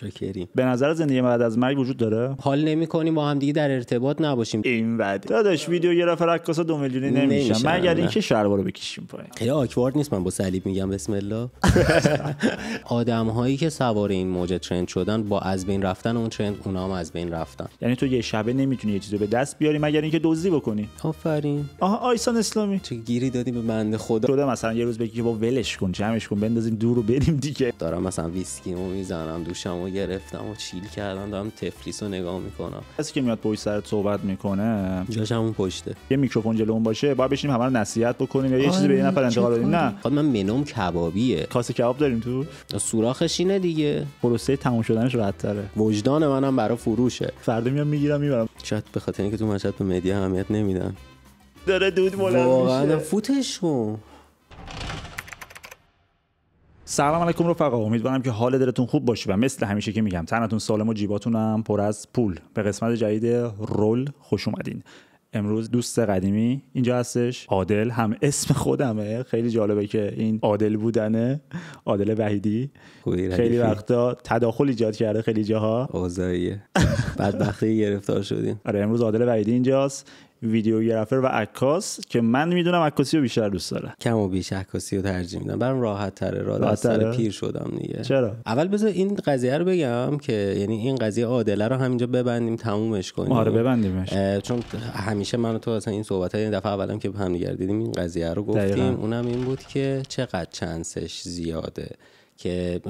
چاکریم به نظر زندگی بعد از مرگ وجود داره حال نمی کنیم با هم دیگه در ارتباط نباشیم این بعد داداش رفر عکاسا دو میلیونی نمیشم مگر اینکه شلوار رو بکشیم پایین خیلی آکوارد نیست من با صلیب میگم بسم الله آدم هایی که سوار این موج ترند شدن با از بین رفتن اون ترند اونا هم از بین رفتن یعنی تو یه شبه نمیتونی یه چیزی به دست بیاری مگر اینکه دزدی بکنی آفرین آها آیسان اسلامی تو گیری دادی به بنده خدا شده مثلا یه روز بگی که با ولش کن جمعش کن بندازیم دورو بریم دیگه دارم مثلا ویسکی میزنم دوشم گرفتم و چیل کردم دارم تفلیس رو نگاه میکنم کسی که میاد پشت سرت صحبت میکنه جاش همون پشته یه میکروفون جلو اون باشه باید بشیم همه رو نصیحت بکنیم یا یه چیزی به یه آره، نفر انتقال بدیم نه خب من منوم کبابیه کاسه کباب داریم تو سوراخش اینه دیگه پروسه تموم شدنش راحت تره وجدان منم برای فروشه فردا میام میگیرم میبرم شاید به خاطر اینکه تو مشهد تو مدیا اهمیت نمیدن داره دود مولا میشه سلام علیکم رفقا امیدوارم که حال دلتون خوب باشه و مثل همیشه که میگم تنتون سالم و جیباتون هم پر از پول به قسمت جدید رول خوش اومدین امروز دوست قدیمی اینجا هستش عادل هم اسم خودمه خیلی جالبه که این عادل بودنه عادل وحیدی خیلی وقتا تداخل ایجاد کرده خیلی جاها اوزاییه بدبختی گرفتار شدیم آره امروز عادل وحیدی اینجاست ویدیوگرافر و عکاس که من میدونم عکاسی رو بیشتر دوست داره کم و بیش عکاسی رو ترجیح میدم برام راحت تره را راحت پیر شدم دیگه چرا اول بذار این قضیه رو بگم که یعنی این قضیه عادله رو همینجا ببندیم تمومش کنیم آره ببندیمش چون همیشه من و تو اصلا این صحبت های این دفعه اولم که همدیگر دیدیم این قضیه رو گفتیم اونم این بود که چقدر چانسش زیاده که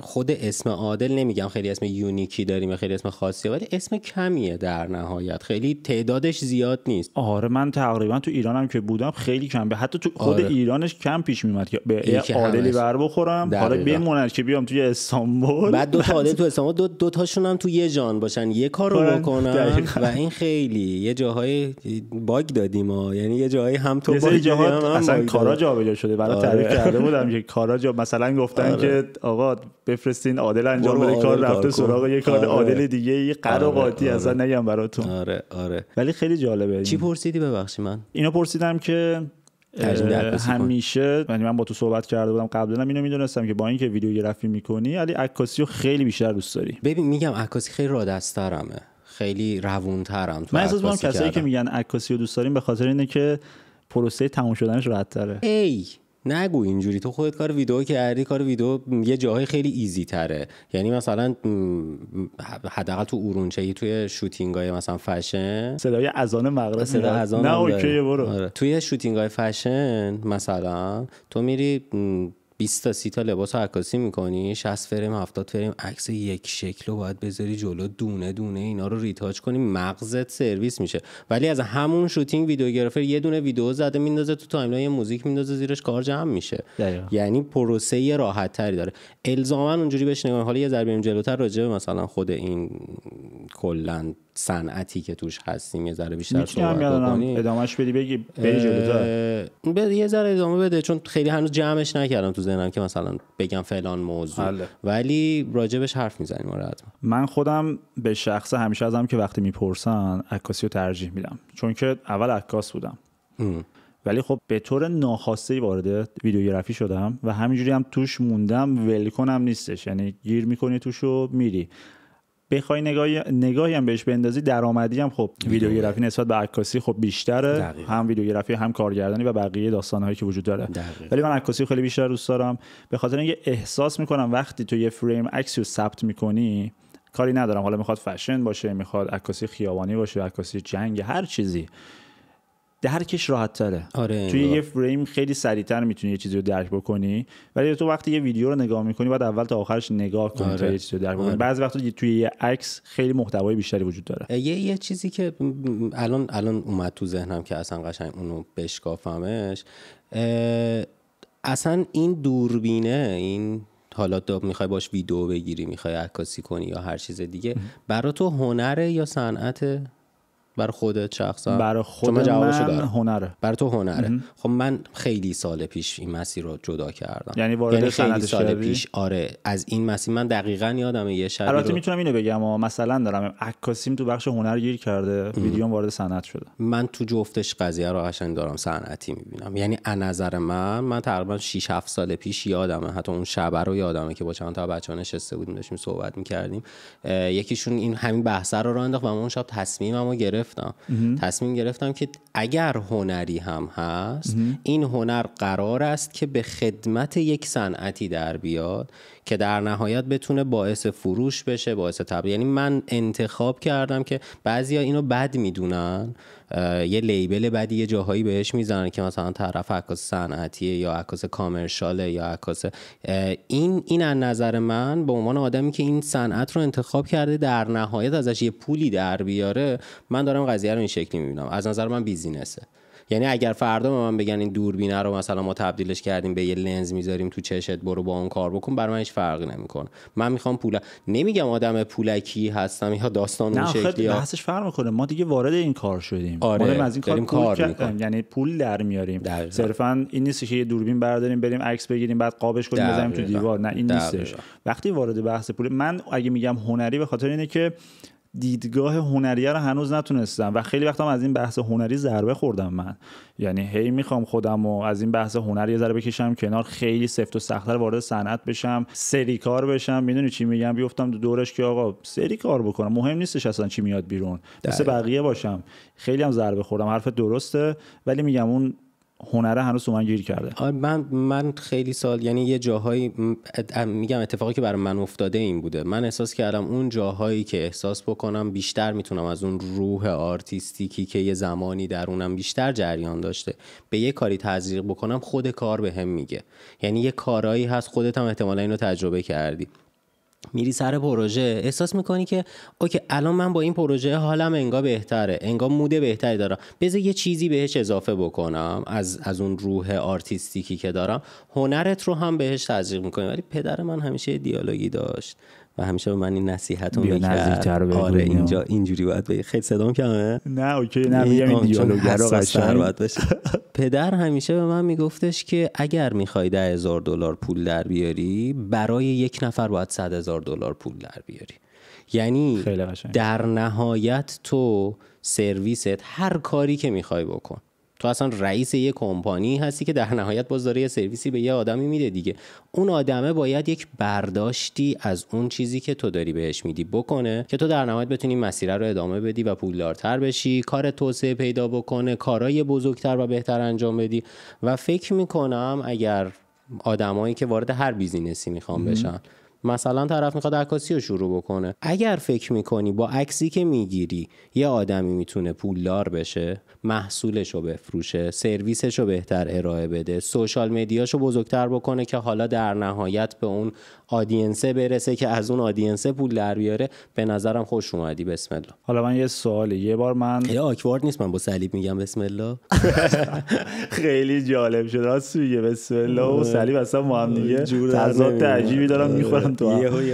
خود اسم عادل نمیگم خیلی اسم یونیکی داریم و خیلی اسم خاصی ولی اسم کمیه در نهایت خیلی تعدادش زیاد نیست آره من تقریبا تو ایرانم که بودم خیلی کم به حتی تو خود آره. ایرانش کم پیش میمد که به عادلی بر بخورم حالا آره، بمونن که بیام توی استانبول بعد دو تا عادل تو استانبول دو, تاشون هم تو یه جان باشن یه کارو بکنن و این خیلی یه جاهای باگ دادیم ها یعنی یه جاهای هم تو باگ جاها اصلا کارا جابجا شده برای آره. تعریف کرده بودم که کارا جا مثلا گفتن که آقا بفرستین عادل انجام بده کار رفته سراغ یه آره. کار عادل دیگه یه قرار قاطی آره. نگم براتون آره آره ولی خیلی جالبه چی پرسیدی ببخشید من اینو پرسیدم که همیشه یعنی من با تو صحبت کرده بودم قبلا اینو میدونستم که با اینکه ویدیوگرافی میکنی ولی عکاسی رو خیلی بیشتر دوست داری ببین میگم عکاسی خیلی را دسترمه خیلی روونترم من از میکنم کسایی که میگن عکاسی رو دوست داریم به خاطر اینه که پروسه تموم شدنش راحت ای نگو اینجوری تو خودت کار ویدیو کردی کار ویدیو یه جاهای خیلی ایزی تره یعنی مثلا حداقل تو اورونچه توی شوتینگ های مثلا فشن صدای اذان مغرب صدا نه اوکی برو آره. توی شوتینگ های فشن مثلا تو میری 20 تا 30 تا لباس عکاسی میکنی 60 فریم 70 فریم عکس یک شکل رو باید بذاری جلو دونه دونه اینا رو ریتاچ کنی مغزت سرویس میشه ولی از همون شوتینگ ویدیوگرافر یه دونه ویدیو زده میندازه تو تایملاین موزیک میندازه زیرش کار جمع میشه یعنی پروسه راحت تری داره الزاما اونجوری بهش نگاه حالا یه ضربه جلوتر راجع مثلا خود این کلا صنعتی که توش هستیم یه ذره بیشتر صحبت بکنیم ادامهش بدی بگی بری یه ذره ادامه بده چون خیلی هنوز جمعش نکردم تو ذهنم که مثلا بگم فلان موضوع بله. ولی راجبش حرف میزنیم آره من خودم به شخص همیشه ازم که وقتی میپرسن عکاسی رو ترجیح میدم چون که اول عکاس بودم ولی خب به طور ناخواسته وارد ویدیوگرافی شدم و همینجوری هم توش موندم ولکنم نیستش یعنی گیر میکنی توش و میری بخوای نگاهی نگاهی هم بهش بندازی درآمدی هم خب ویدیوگرافی نسبت به عکاسی خب بیشتره دقیقا. هم ویدیوگرافی هم کارگردانی و بقیه داستانهایی که وجود داره ولی من عکاسی خیلی بیشتر دوست دارم به خاطر اینکه احساس میکنم وقتی تو یه فریم عکسی رو ثبت میکنی کاری ندارم حالا میخواد فشن باشه میخواد عکاسی خیابانی باشه عکاسی جنگ هر چیزی درکش راحت تره آره توی یه فریم خیلی سریعتر میتونی یه چیزی رو درک بکنی ولی تو وقتی یه ویدیو رو نگاه میکنی باید اول تا آخرش نگاه کنی آره. تا درک بکنی آره. بعضی وقتا توی یه عکس خیلی محتوای بیشتری وجود داره یه یه چیزی که الان الان اومد تو ذهنم که اصلا قشنگ اونو بشکافمش اصلا این دوربینه این حالا تو میخوای باش ویدیو بگیری میخوای عکاسی کنی یا هر چیز دیگه برا تو هنره یا صنعت بر خودت شخصا برای خود من دارم. هنره بر تو هنره خب من خیلی سال پیش این مسیر رو جدا کردم یعنی وارد یعنی خیلی سال شعبی؟ پیش آره از این مسیر من دقیقا یادم یه شب البته میتونم اینو بگم و مثلا دارم عکاسیم تو بخش هنر گیر کرده ویدیو وارد صنعت شده من تو جفتش قضیه رو قشنگ دارم صنعتی میبینم یعنی از نظر من من تقریبا 6 7 سال پیش یادمه حتی اون شب رو یادمه که با چند تا بچه‌ها نشسته بودیم داشتیم صحبت میکردیم یکیشون این همین بحث رو راه انداخت و من اون شب تصمیممو گرفت گرفتم تصمیم گرفتم که اگر هنری هم هست این هنر قرار است که به خدمت یک صنعتی در بیاد که در نهایت بتونه باعث فروش بشه باعث تبلیغ یعنی من انتخاب کردم که بعضیا اینو بد میدونن یه لیبل بدی یه جاهایی بهش میزنن که مثلا طرف عکاس صنعتیه یا عکاس کامرشاله یا عکاس این این از نظر من به عنوان آدمی که این صنعت رو انتخاب کرده در نهایت ازش یه پولی در بیاره من دارم قضیه رو این شکلی میبینم از نظر من بیزینسه یعنی اگر فردا به من بگن این دوربینه رو مثلا ما تبدیلش کردیم به یه لنز میذاریم تو چشت برو با اون کار بکن برای من هیچ فرقی نمیکنه من میخوام پول نمیگم آدم پولکی هستم یا داستان اون شکلی بحثش فرق میکنه ما دیگه وارد این کار شدیم آره. ما از این کار, کار یعنی پول در میاریم صرفا این نیست که یه دوربین برداریم بریم عکس بگیریم بعد قابش کنیم بزنیم تو دیوار نه این نیستش وقتی وارد بحث پول من اگه میگم هنری به خاطر اینه که دیدگاه هنریه رو هنوز نتونستم و خیلی وقتم از این بحث هنری ضربه خوردم من یعنی هی میخوام خودم و از این بحث هنری ضربه بکشم کنار خیلی سفت و سختتر وارد صنعت بشم سری کار بشم میدونی چی میگم بیفتم دو دورش که آقا سری کار بکنم مهم نیستش اصلا چی میاد بیرون دسته بقیه باشم خیلی هم ضربه خوردم حرف درسته ولی میگم اون هنره هنوز من گیر کرده من من خیلی سال یعنی یه جاهایی میگم اتفاقی که برای من افتاده این بوده من احساس کردم اون جاهایی که احساس بکنم بیشتر میتونم از اون روح آرتیستیکی که یه زمانی در اونم بیشتر جریان داشته به یه کاری تزریق بکنم خود کار به هم میگه یعنی یه کارایی هست خودت هم احتمالا اینو تجربه کردی میری سر پروژه احساس میکنی که اوکی الان من با این پروژه حالم انگا بهتره انگا موده بهتری دارم بذار یه چیزی بهش اضافه بکنم از, از اون روح آرتیستیکی که دارم هنرت رو هم بهش تزریق میکنی ولی پدر من همیشه دیالوگی داشت و همیشه به من این نصیحت رو میکرد آره اینجا اینجوری باید بگی خیلی صدام کمه نه اوکی نه میگم این دیالوگ پدر همیشه به من میگفتش که اگر میخوای ده هزار دلار پول در بیاری برای یک نفر باید صد هزار دلار پول در بیاری یعنی در نهایت تو سرویست هر کاری که میخوای بکن تو اصلا رئیس یه کمپانی هستی که در نهایت باز داره یه سرویسی به یه آدمی میده دیگه اون آدمه باید یک برداشتی از اون چیزی که تو داری بهش میدی بکنه که تو در نهایت بتونی مسیر رو ادامه بدی و پولدارتر بشی کار توسعه پیدا بکنه کارای بزرگتر و بهتر انجام بدی و فکر میکنم اگر آدمایی که وارد هر بیزینسی میخوام بشن مثلا طرف میخواد عکاسی رو شروع بکنه اگر فکر میکنی با عکسی که میگیری یه آدمی میتونه پولدار بشه محصولش رو بفروشه سرویسش رو بهتر ارائه بده سوشال رو بزرگتر بکنه که حالا در نهایت به اون آدینسه برسه که از اون آدینسه پول در بیاره به نظرم خوش اومدی بسم الله حالا من یه سوالی یه بار من یه آکوارد نیست من با صلیب میگم بسم الله خیلی جالب شد راست میگه بسم الله و اصلا ما هم دیگه تضاد عجیبی دارم آره. میخورم تو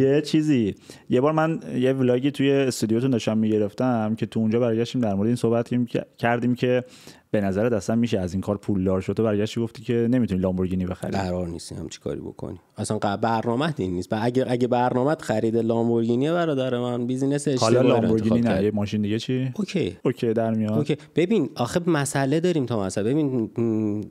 یه چیزی یه بار من یه ولاگی توی استودیوتون داشتم میگرفتم که تو اونجا برگشتیم در مورد این صحبت کردیم که به نظرت اصلا میشه از این کار پولدار شد تو برگشتی گفتی که نمیتونی لامبورگینی بخری قرار نیست هم چی کاری بکنی اصلا برنامه این نیست اگه اگه برنامه خرید لامبورگینی برادر من بیزینس حالا لامبورگینی نه یه ماشین دیگه چی اوکی اوکی در میاد اوکی ببین آخه مسئله داریم تا مسئله ببین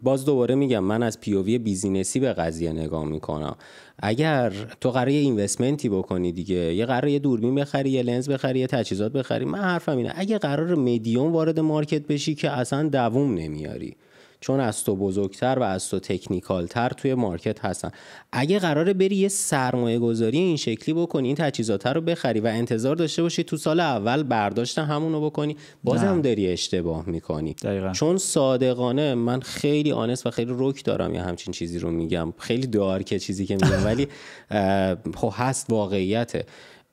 باز دوباره میگم من از پی بیزینسی به قضیه نگاه میکنم اگر تو قراره یه اینوستمنتی بکنی دیگه یه قراره یه دوربین بخری یه لنز بخری یه تجهیزات بخری من حرفم اینه اگه قرار مدیوم وارد مارکت بشی که اصلا دووم نمیاری چون از تو بزرگتر و از تو تکنیکالتر توی مارکت هستن اگه قراره بری یه سرمایه گذاری این شکلی بکنی این تجهیزات رو بخری و انتظار داشته باشی تو سال اول برداشت همونو بکنی بازم داری اشتباه میکنی چون صادقانه من خیلی آنست و خیلی رک دارم یا همچین چیزی رو میگم خیلی که چیزی که میگم ولی خب هست واقعیته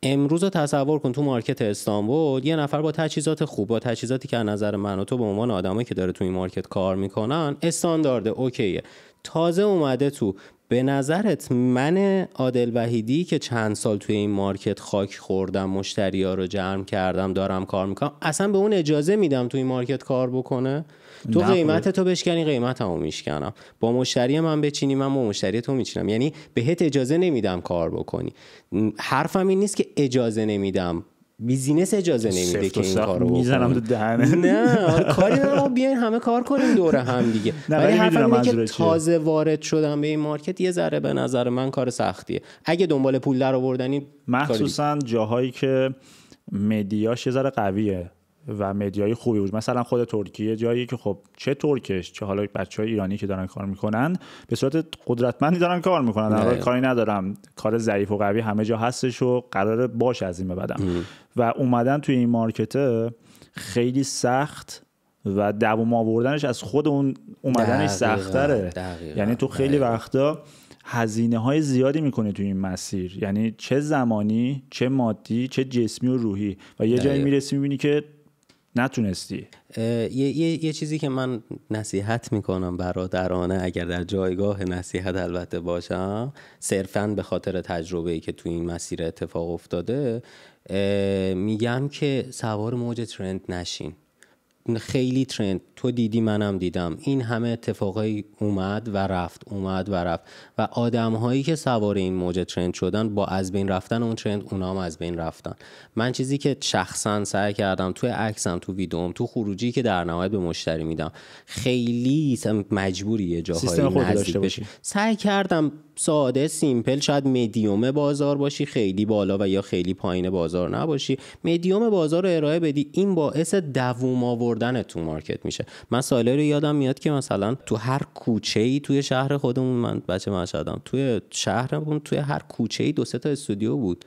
امروز رو تصور کن تو مارکت استانبول یه نفر با تجهیزات خوب با تجهیزاتی که از نظر من و تو به عنوان آدمایی که داره تو این مارکت کار میکنن استاندارده اوکیه تازه اومده تو به نظرت من عادل وحیدی که چند سال توی این مارکت خاک خوردم مشتری ها رو جرم کردم دارم کار میکنم اصلا به اون اجازه میدم توی این مارکت کار بکنه تو قیمت تو بشکنی قیمت میشکنم با مشتری من بچینی من با مشتری تو میچینم یعنی بهت اجازه نمیدم کار بکنی حرفم این نیست که اجازه نمیدم بیزینس اجازه نمیده که این کارو میزنم تو دهنه نه کاری نه بیاین همه کار کنیم دور هم دیگه ولی اینه که تازه وارد شدم به این مارکت یه ذره به نظر من کار سختیه اگه دنبال پول در آوردنی مخصوصا جاهایی که مدیاش یه ذره قویه و مدیای خوبی بود مثلا خود ترکیه جایی که خب چه ترکش چه حالا بچه های ایرانی که دارن کار میکنن به صورت قدرتمندی دارن کار میکنن در کاری ندارم کار ضعیف و قوی همه جا هستش و قرار باش از این و اومدن توی این مارکت خیلی سخت و دوام آوردنش از خود اون اومدنش سختره یعنی تو خیلی وقتا هزینه های زیادی میکنی تو این مسیر یعنی چه زمانی چه مادی چه جسمی و روحی و یه جایی میرسی میبینی که نتونستی یه،, یه،, یه چیزی که من نصیحت میکنم برادرانه اگر در جایگاه نصیحت البته باشم صرفا به خاطر تجربه ای که تو این مسیر اتفاق افتاده میگم که سوار موج ترند نشین خیلی ترند تو دیدی منم دیدم این همه اتفاقای اومد و رفت اومد و رفت و آدم هایی که سوار این موج ترند شدن با از بین رفتن اون ترند اونا هم از بین رفتن من چیزی که شخصا سعی کردم توی عکسم تو ویدیوم تو خروجی که در نهایت به مشتری میدم خیلی مجبوری یه جاهایی نزدیک بشی سعی کردم ساده سیمپل شاید مدیوم بازار باشی خیلی بالا و یا خیلی پایین بازار نباشی مدیوم بازار رو ارائه بدی این باعث دووم بردن تو مارکت میشه من رو یادم میاد که مثلا تو هر کوچه ای توی شهر خودمون من بچه مشهدم توی شهرمون توی هر کوچه ای دو سه تا استودیو بود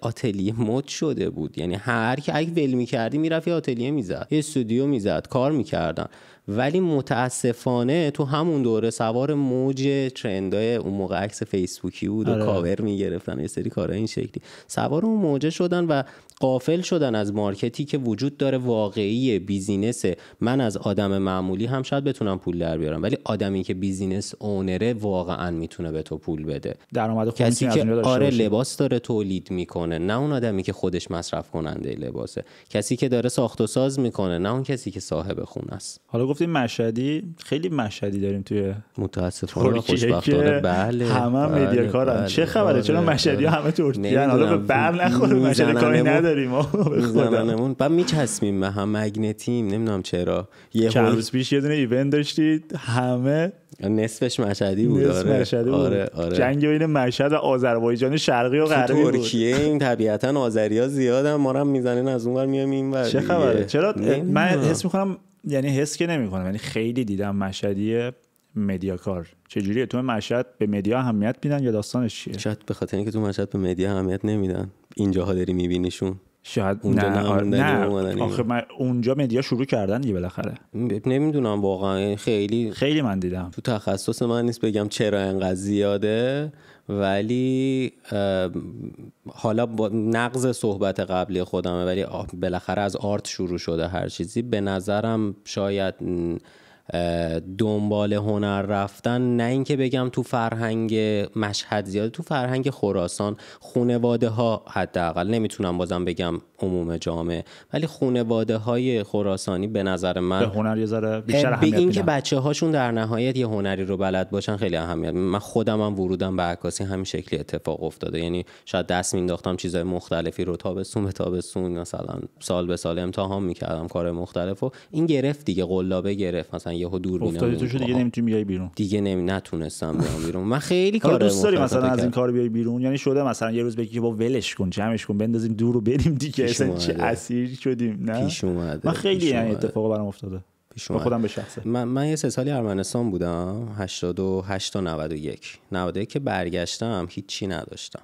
آتلیه مد شده بود یعنی هر که اگه ول میکردی میرفت یه آتلیه میزد یه استودیو میزد کار میکردن ولی متاسفانه تو همون دوره سوار موج ترندای اون موقع عکس فیسبوکی بود و آره. کاور میگرفتن یه سری کارا این شکلی سوار اون موجه شدن و قافل شدن از مارکتی که وجود داره واقعی بیزینس من از آدم معمولی هم شاید بتونم پول در بیارم ولی آدمی که بیزینس اونره واقعا میتونه به تو پول بده درآمد کسی که آره لباس داره تولید میکنه نه اون آدمی که خودش مصرف کننده لباسه کسی که داره ساخت و ساز میکنه نه اون کسی که صاحب خونه است حالا گفتیم مشهدی خیلی مشهدی داریم توی متاسفانه خوشبختانه بله همه بله، مدیاکارن بله، چه خبره بله، چرا آره، مشهدی آره. همه ترکیان حالا به بر نخوره مشهدی کاری نداریم بعد میچسمیم به هم مگنتیم نمیدونم چرا یه چند روز پیش یه دونه ایونت داشتید همه نصفش مشهدی بود نصف آره. بود. آره. آره. جنگ بین مشهد و آذربایجان شرقی و غربی بود ترکیه این طبیعتا ها زیادن ما هم میزنن از اونور میایم اینور چه خبره چرا من حس میکنم یعنی حس که کنم یعنی خیلی دیدم مشهدی مدیاکار چجوریه تو مشهد به مدیا اهمیت میدن یا داستانش چیه شاید به خاطر اینکه تو مشهد به مدیا اهمیت نمیدن اینجاها داری میبینیشون شاید اونجا نه, آره، نه. آخه اونجا مدیا شروع کردن دیگه بالاخره نمیدونم واقعا یعنی خیلی خیلی من دیدم تو تخصص من نیست بگم چرا انقدر زیاده ولی حالا با نقض صحبت قبلی خودمه ولی بالاخره از آرت شروع شده هر چیزی به نظرم شاید دنبال هنر رفتن نه اینکه بگم تو فرهنگ مشهد زیاد، تو فرهنگ خراسان خونواده ها حداقل نمیتونم بازم بگم عموم جامعه ولی خونواده های خراسانی به نظر من به هنر یه ذره بیشتر این که بچه هاشون در نهایت یه هنری رو بلد باشن خیلی اهمیت من خودم هم ورودم به عکاسی همین شکلی اتفاق افتاده یعنی شاید دست مینداختم چیزهای مختلفی رو تابستون به تابستون مثلا سال به سال امتحان میکردم کار مختلف و این گرفت دیگه قلابه گرفت مثلا یهو دور افتادی تو دیگه نمیتونی بیای بیرون دیگه نمی نتونستم بیام بیرون من خیلی کار دوست داری مثلا از این کار بیای بیرون یعنی شده مثلا یه روز بگی که با ولش کن جمعش کن بندازیم دورو رو بریم دیگه اصلا چه اسیر شدیم نه پیش اومده من خیلی یعنی این اتفاق برام افتاده پیش اومده خودم به شخصه من, من یه سه سالی ارمنستان بودم 88 تا 91 91 که برگشتم هیچی نداشتم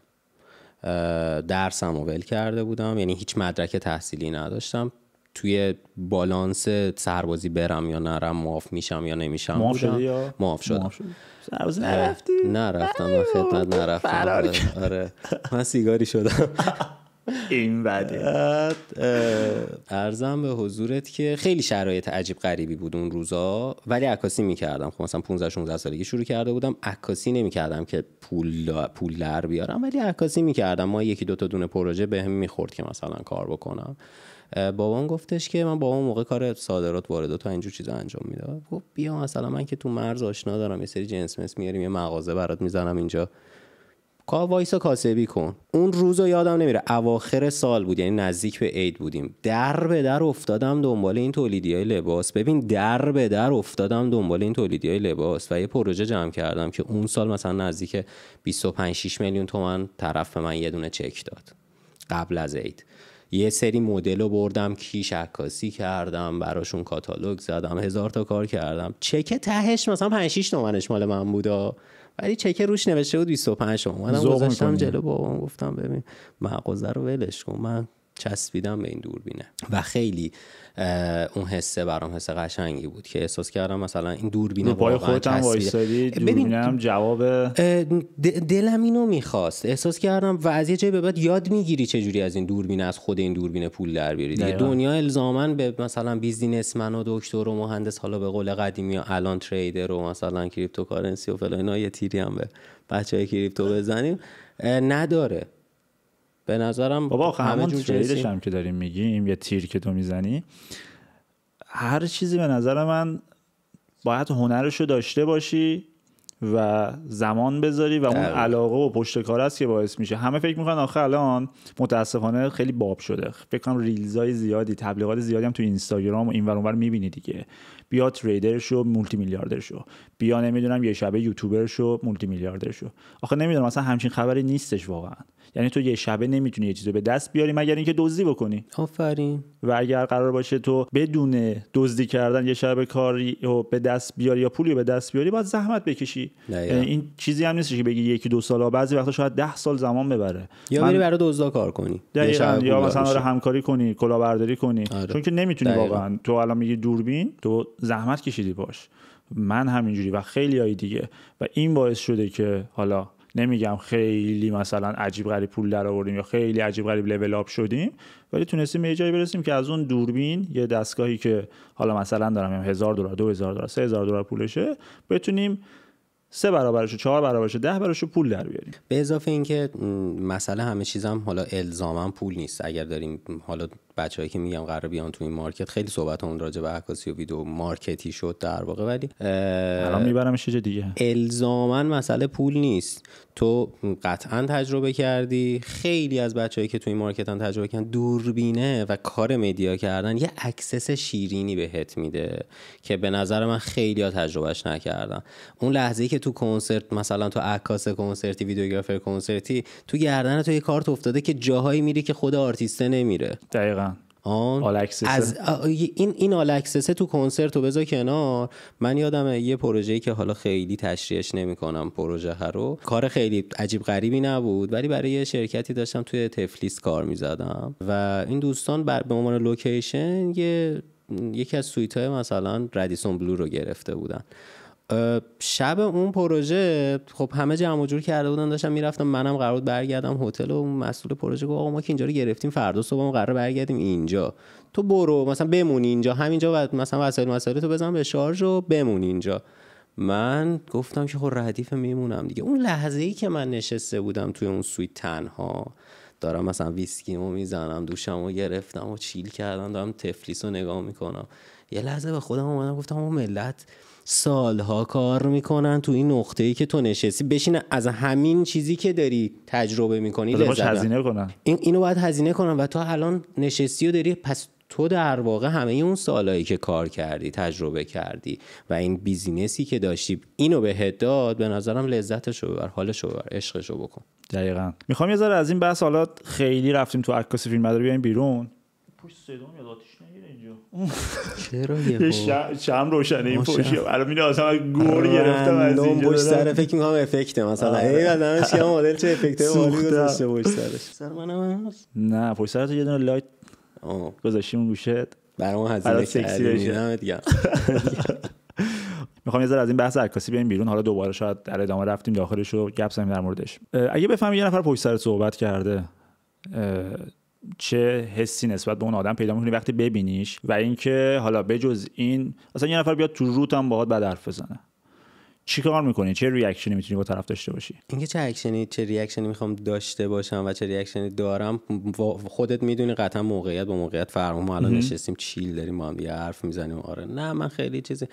درسم رو ول کرده بودم یعنی هیچ مدرک تحصیلی نداشتم توی بالانس سربازی برم یا نرم معاف میشم یا نمیشم معاف یا معاف شدم سربازی آره. نرفتی نرفتم من نرفتم آره. آره من سیگاری شدم این بده ارزم به حضورت که خیلی شرایط عجیب غریبی بود اون روزا ولی عکاسی میکردم خب مثلا 15 16 سالگی شروع کرده بودم عکاسی نمیکردم که پول پول بیارم ولی عکاسی میکردم ما یکی دو تا دونه پروژه بهم به میخورد که مثلا کار بکنم بابام گفتش که من بابام موقع کار صادرات واردات تا اینجور چیزا انجام میداد گفت بیا مثلا من که تو مرز آشنا دارم یه سری جنس مس میاریم یه مغازه برات میزنم اینجا کا وایسا کاسبی کن اون روزو یادم نمیره اواخر سال بود یعنی نزدیک به عید بودیم در به در افتادم دنبال این تولیدی های لباس ببین در به در افتادم دنبال این تولیدی های لباس و یه پروژه جمع کردم که اون سال مثلا نزدیک 25 6 میلیون تومن طرف به من یه دونه چک داد قبل از عید یه سری مدل رو بردم کیش عکاسی کردم براشون کاتالوگ زدم هزار تا کار کردم چک تهش مثلا 5 6 تومنش مال من بودا ولی چک روش نوشته بود 25 تومن منم گذاشتم جلو بابام گفتم ببین مغازه رو ولش کن من چسبیدم به این دوربینه و خیلی اون حسه برام حس قشنگی بود که احساس کردم مثلا این دوربینه با خودم ببین جواب دلم اینو میخواست احساس کردم و از یه جای به بعد یاد میگیری جوری از این دوربینه از خود این دوربین پول در بیاری دنیا الزاما به مثلا بیزینسمن و دکتر و مهندس حالا به قول قدیمی ها الان تریدر و مثلا کریپتوکارنسی و فلان اینا یه تیری هم به بچهای کریپتو بزنیم نداره به نظرم بابا همه جور تریدش هم که داریم میگیم یه تیر که تو میزنی هر چیزی به نظر من باید هنرشو داشته باشی و زمان بذاری و اون علاقه و پشت کار است که باعث میشه همه فکر میکنن آخه الان متاسفانه خیلی باب شده فکر کنم ریلزای زیادی تبلیغات زیادی هم تو اینستاگرام و اینور اونور میبینی دیگه بیا تریدر شو مولتی میلیاردر شو بیا نمیدونم یه شبه یوتیوبر شو مولتی میلیاردر شو آخه نمیدونم اصلا همچین خبری نیستش واقعا یعنی تو یه شبه نمیتونی یه چیزی به دست بیاری مگر اینکه دزدی بکنی آفرین و اگر قرار باشه تو بدون دزدی کردن یه شبه کاری رو به دست بیاری یا پولی به دست بیاری باید زحمت بکشی یعنی این چیزی هم نیست که بگی یکی دو سال بعضی وقتا شاید ده سال زمان ببره یا بری برای دزدا کار کنی یا مثلا آره همکاری کنی کلاهبرداری کنی آره. چون که نمیتونی واقعا تو الان میگی دوربین تو زحمت کشیدی باش من همینجوری و خیلی دیگه و این باعث شده که حالا نمیگم خیلی مثلا عجیب غریب پول در آوردیم یا خیلی عجیب غریب لول آپ شدیم ولی تونستیم به یه جایی برسیم که از اون دوربین یه دستگاهی که حالا مثلا دارم هزار دلار دو هزار دلار سه هزار دلار پولشه بتونیم سه برابرش چهار برابرش ده برابرش پول در بیاریم به اضافه اینکه مسئله همه چیزم حالا الزاما پول نیست اگر داریم حالا هایی که میگم قرار بیان تو این مارکت خیلی صحبت اون راجع به عکاسی و ویدیو مارکتی شد در واقع ولی الان میبرم چه دیگه الزاما مسئله پول نیست تو قطعا تجربه کردی خیلی از بچههایی که تو توی هم تجربه کردن دوربینه و کار مدیا کردن یه اکسس شیرینی بهت میده که به نظر من خیلی ها تجربهش نکردن اون لحظه که تو کنسرت مثلا تو عکاس کنسرتی ویدیوگرافر کنسرتی تو گردن تو یه کارت افتاده که جاهایی میری که خود آرتیسته نمیره دقیقا از این این آل تو کنسرت رو بذار کنار من یادم یه پروژه‌ای که حالا خیلی تشریحش نمیکنم پروژه ها رو کار خیلی عجیب غریبی نبود ولی برای یه شرکتی داشتم توی تفلیس کار میزدم و این دوستان بر... به عنوان لوکیشن یه یکی از سویت های مثلا ردیسون بلو رو گرفته بودن شب اون پروژه خب همه جمع جور کرده بودن داشتم میرفتم منم قرار بود برگردم هتل و مسئول پروژه گفت آقا ما که اینجا رو گرفتیم فردا صبح ما قرار برگردیم اینجا تو برو مثلا بمون اینجا همینجا و مثلا وسایل مسائل تو بزن به شارژ و بمون اینجا من گفتم که خب ردیف میمونم دیگه اون لحظه ای که من نشسته بودم توی اون سویت تنها دارم مثلا ویسکیمو میزنم دوشمو گرفتم و چیل کردم دارم تفلیس رو نگاه میکنم یه لحظه به خودم اومدم گفتم اون ملت سالها کار میکنن تو این نقطه ای که تو نشستی بشین از همین چیزی که داری تجربه میکنی هزینه کنن این اینو باید هزینه کنن و تو الان نشستی و داری پس تو در واقع همه اون سالهایی که کار کردی تجربه کردی و این بیزینسی که داشتی اینو به داد به نظرم لذتشو ببر حالشو ببر عشقشو بکن دقیقا میخوام یه ذره از این بحث حالا خیلی رفتیم تو عکاسی فیلم مداری بیایم بیرون پشت صدام یاد آتیش اینجا چرا یه شم روشنه این پشت الان از آدم گور گرفتم از اینجا پشت سر فکر میکنم افکته مثلا آره. ای بدمش که مدل چه افکته گذاشته سر منم نه پشت سرت یه دونه لایت گذاشتیم گوشت ما هزینه میخوام یه ذره از این بحث عکاسی بیایم بیرون حالا دوباره شاید در ادامه رفتیم داخلش و گپ زنیم در موردش اگه بفهمی یه نفر پشت سر صحبت کرده چه حسی نسبت به اون آدم پیدا میکنی وقتی ببینیش و اینکه حالا بجز این اصلا یه نفر بیاد تو روت باهات بد حرف بزنه چیکار میکنی چه ریاکشنی میتونی با طرف داشته باشی اینکه چه اکشنی چه ریاکشنی میخوام داشته باشم و چه ریاکشنی دارم خودت میدونی قطعا موقعیت با موقعیت فرق ما الان نشستیم چیل داریم با هم یه حرف میزنیم آره نه من خیلی چیزی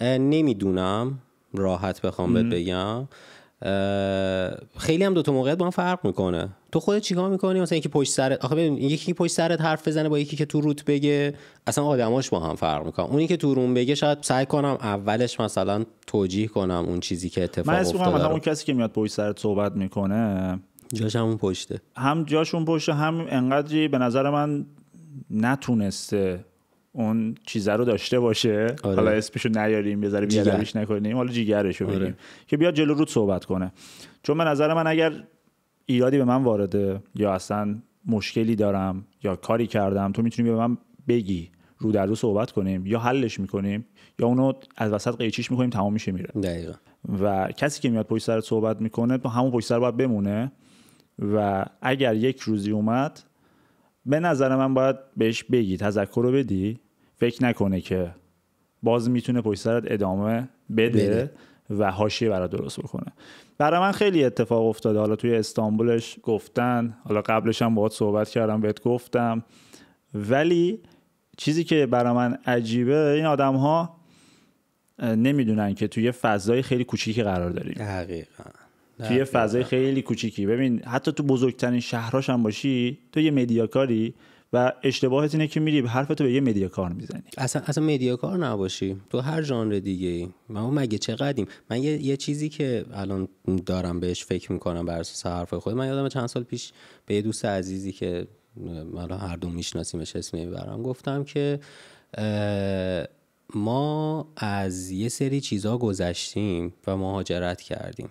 نمیدونم راحت بخوام بهت بگم خیلی هم دو تا موقعیت با هم فرق میکنه تو خودت چیکار میکنی مثلا یکی پشت سرت آخه ببین یکی پشت سرت حرف بزنه با یکی که تو روت بگه اصلا آدماش با هم فرق میکنه اونی که تو روم بگه شاید سعی کنم اولش مثلا توجیه کنم اون چیزی که اتفاق من افتاده مثلا اون کسی که میاد پشت سرت صحبت میکنه جاش همون پشته هم جاش اون پشته هم انقدری به نظر من نتونسته اون چیزه رو داشته باشه آره. حالا اسمشو نیاریم یه ذره بیادبیش نکنیم حالا جیگرشو آره. بگیم آره. که بیاد جلو رود صحبت کنه چون به نظر من اگر ایرادی به من وارده یا اصلا مشکلی دارم یا کاری کردم تو میتونی به من بگی رو در رو صحبت کنیم یا حلش میکنیم یا اونو از وسط قیچیش میکنیم تمام میشه میره و کسی که میاد پشت سرت صحبت میکنه همون پشت سر باید بمونه و اگر یک روزی اومد به نظر من باید بهش بگی تذکر رو بدی فکر نکنه که باز میتونه پشت سرت ادامه بده, و حاشیه برای درست بکنه برای من خیلی اتفاق افتاده حالا توی استانبولش گفتن حالا قبلش هم باهات صحبت کردم بهت گفتم ولی چیزی که برای من عجیبه این آدم ها نمیدونن که توی فضای خیلی کوچیکی قرار داریم حقیقا توی فضای خیلی کوچیکی ببین حتی تو بزرگترین شهراش هم باشی تو یه مدیاکاری و اشتباهت اینه که میری حرفتو به یه کار میزنی اصلا اصلا کار نباشی تو هر ژانر دیگه ای ما مگه چقدریم من یه،, یه چیزی که الان دارم بهش فکر میکنم بر اساس حرف خود من یادم چند سال پیش به یه دوست عزیزی که مالا هر دو میشناسیمش اسم میبرم گفتم که ما از یه سری چیزها گذشتیم و مهاجرت کردیم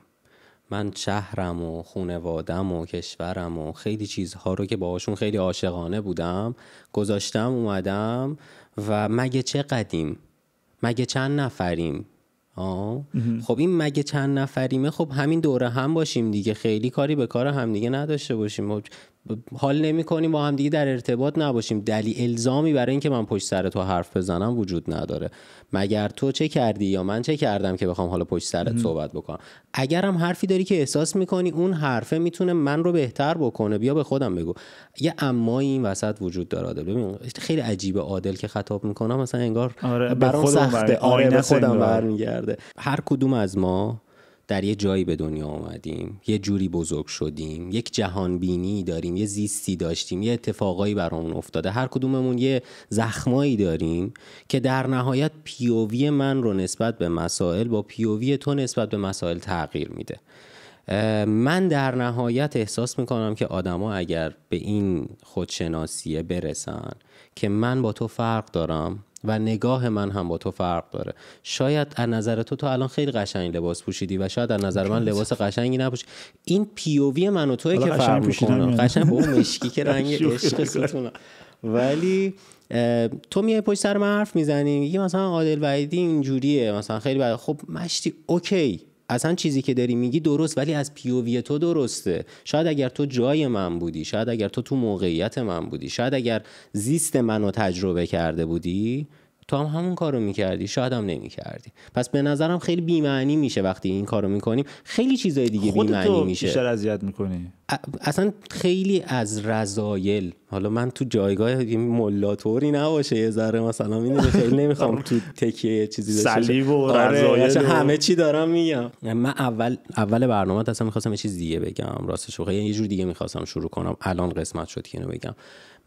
من شهرم و خونوادم و کشورم و خیلی چیزها رو که باهاشون خیلی عاشقانه بودم گذاشتم اومدم و مگه چه قدیم مگه چند نفریم آه. خب این مگه چند نفریمه خب همین دوره هم باشیم دیگه خیلی کاری به کار هم دیگه نداشته باشیم خب حال نمی کنیم با هم دیگه در ارتباط نباشیم دلیل الزامی برای اینکه من پشت سر تو حرف بزنم وجود نداره مگر تو چه کردی یا من چه کردم که بخوام حالا پشت سرت صحبت بکنم اگرم حرفی داری که احساس میکنی اون حرفه میتونه من رو بهتر بکنه بیا به خودم بگو یه امایی این وسط وجود داره ببین خیلی عجیبه عادل که خطاب میکنم مثلا انگار آره برام سخته آره خودم برمیگرده هر کدوم از ما در یه جایی به دنیا آمدیم یه جوری بزرگ شدیم یک جهان بینی داریم یه زیستی داشتیم یه اتفاقایی برامون افتاده هر کدوممون یه زخمایی داریم که در نهایت پیووی من رو نسبت به مسائل با پیووی تو نسبت به مسائل تغییر میده من در نهایت احساس میکنم که آدما اگر به این خودشناسیه برسن که من با تو فرق دارم و نگاه من هم با تو فرق داره شاید از نظر تو تو الان خیلی قشنگ لباس پوشیدی و شاید از نظر من لباس قشنگی نپوشید این پیووی من و توی که فرق میکنه یعنی؟ قشنگ با اون مشکی که رنگ عشق ولی تو میای پشت سر من حرف میزنی میگی مثلا عادل وعیدی اینجوریه مثلا خیلی خب مشتی اوکی اصلا چیزی که داری میگی درست ولی از پیووی تو درسته شاید اگر تو جای من بودی شاید اگر تو تو موقعیت من بودی شاید اگر زیست منو تجربه کرده بودی تو هم همون رو میکردی شاید هم نمیکردی پس به نظرم خیلی بیمعنی میشه وقتی این کار رو میکنیم خیلی چیزای دیگه بیمعنی میشه بیشتر اذیت میکنی اصلا خیلی از رضایل حالا من تو جایگاه ملاتوری نباشه یه ذره مثلا اینو خیلی نمیخوام تو تکیه چیزی صلیب و آره، رضایل همه چی دارم میگم من اول اول برنامه اصلا میخواستم یه چیز دیگه بگم راستش خب، یه جور دیگه میخواستم شروع کنم الان قسمت شد که اینو بگم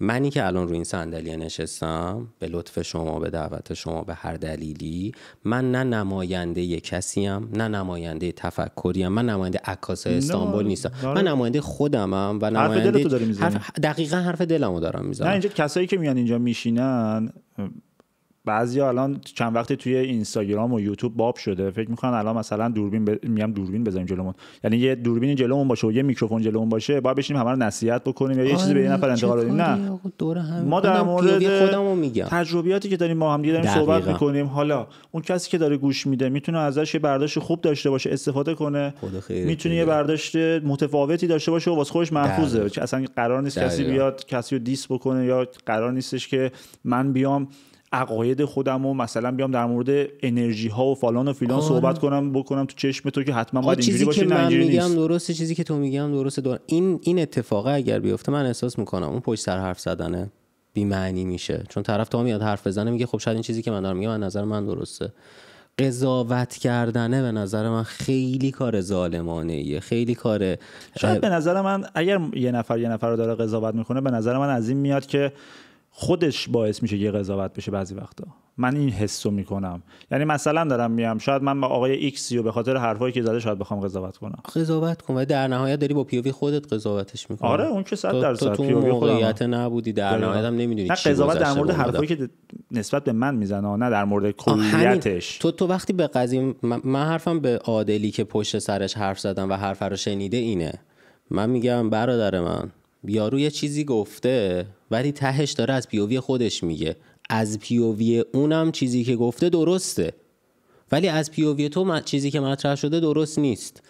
منی که الان روی این صندلی نشستم به لطف شما به دعوت شما به هر دلیلی من نه نماینده هم نه نماینده تفکریم من نماینده عکاس استانبول آره. نیستم من نماینده خودمم و نماینده حرف داری حرف... دقیقا حرف دلمو دارم میزنم نه اینجا کسایی که میان اینجا میشینن بعضی الان چند وقتی توی اینستاگرام و یوتیوب باب شده فکر میکنن الان مثلا دوربین ب... دوربین بزنیم جلومون یعنی یه دوربین جلومون باشه و یه میکروفون جلومون باشه باید بشینیم همه رو نصیحت بکنیم یا یه چیزی به آره، یه نفر انتقال بدیم نه ما در مورد میگم. تجربیاتی که داریم ما هم داریم صحبت میکنیم حالا اون کسی که داره گوش میده میتونه ازش یه برداشت خوب داشته باشه استفاده کنه میتونه یه برداشت متفاوتی داشته باشه و واسه خودش محفوظه اصلا قرار نیست کسی بیاد کسی رو دیس بکنه یا قرار نیستش که من بیام عقاید خودم و مثلا بیام در مورد انرژی ها و فلان و فیلان صحبت کنم بکنم تو چشم تو که حتما باید اینجوری باشه نه نیست میگم درسته چیزی که تو میگم درسته این این اتفاقه اگر بیفته من احساس میکنم اون پشت سر حرف زدنه بی معنی میشه چون طرف تا میاد حرف بزنه میگه خب شاید این چیزی که من دارم میگم از نظر من درسته قضاوت کردنه به نظر من خیلی کار ظالمانه ایه خیلی کار شاید به نظر من اگر یه نفر یه نفر رو داره قضاوت میکنه به نظر من از این میاد که خودش باعث میشه یه قضاوت بشه بعضی وقتا من این حسو میکنم یعنی مثلا دارم میام شاید من با آقای ایکس رو به خاطر حرفایی که زده شاید بخوام قضاوت کنم قضاوت کن و در نهایت داری با پیوی خودت قضاوتش میکنی آره اون که در در درصد پیوی موقعیت نبودی در نهایت هم نمیدونی نه قضاوت در مورد حرفایی که نسبت به من میزنه نه در مورد کلیتش تو تو وقتی به قضیه من حرفم به عادلی که پشت سرش حرف زدم و حرف رو شنیده اینه من میگم برادر من بیارو یه چیزی گفته ولی تهش داره از پیووی خودش میگه از پیووی اونم چیزی که گفته درسته ولی از پیووی تو چیزی که مطرح شده درست نیست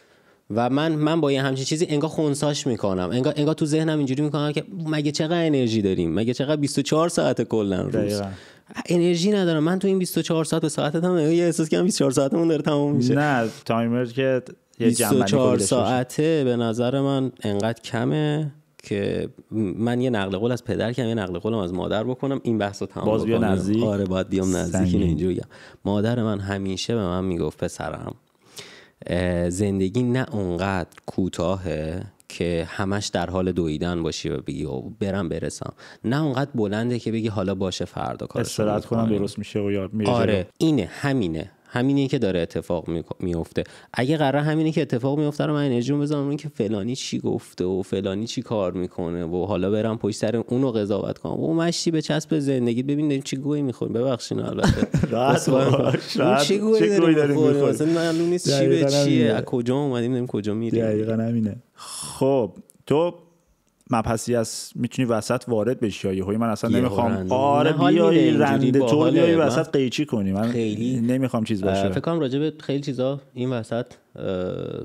و من من با یه همچین چیزی انگار خونساش میکنم انگار انگار تو ذهنم اینجوری میکنم که مگه چقدر انرژی داریم مگه چقدر 24 ساعت کلا روز انرژی ندارم من تو این 24 ساعت به ساعت هم یه احساس کنم 24 ساعتمون داره تمام میشه نه تایمر که یه 24 ساعته به نظر من انقدر کمه که من یه نقل قول از پدر کنم یه نقل قولم از مادر بکنم این بحث رو تمام باز بیا نزدیک آره باید بیام نزدیک اینجوری مادر من همیشه به من میگفت پسرم زندگی نه اونقدر کوتاهه که همش در حال دویدن باشی و بگی و برم برسم نه اونقدر بلنده که بگی حالا باشه فردا کار استراحت کنم درست میشه و یاد میره آره اینه همینه همینی که داره اتفاق میفته اگه قرار همینی که اتفاق میفته رو من انرژیمو بذارم اون که فلانی چی گفته و فلانی چی کار میکنه و حالا برم پشت سر اونو قضاوت کنم و مشتی به چسب زندگی ببین چی گویی میخوریم ببخشین البته راست چی گویی داریم میخوریم معلوم نیست چی به چیه از کجا اومدیم کجا میریم خب تو مبحثی از میتونی وسط وارد بشی یا من اصلا نمیخوام آره بیای رنده تو بیای وسط قیچی کنی من نمیخوام چیز باشه فکر کنم راجع به خیلی چیزا این وسط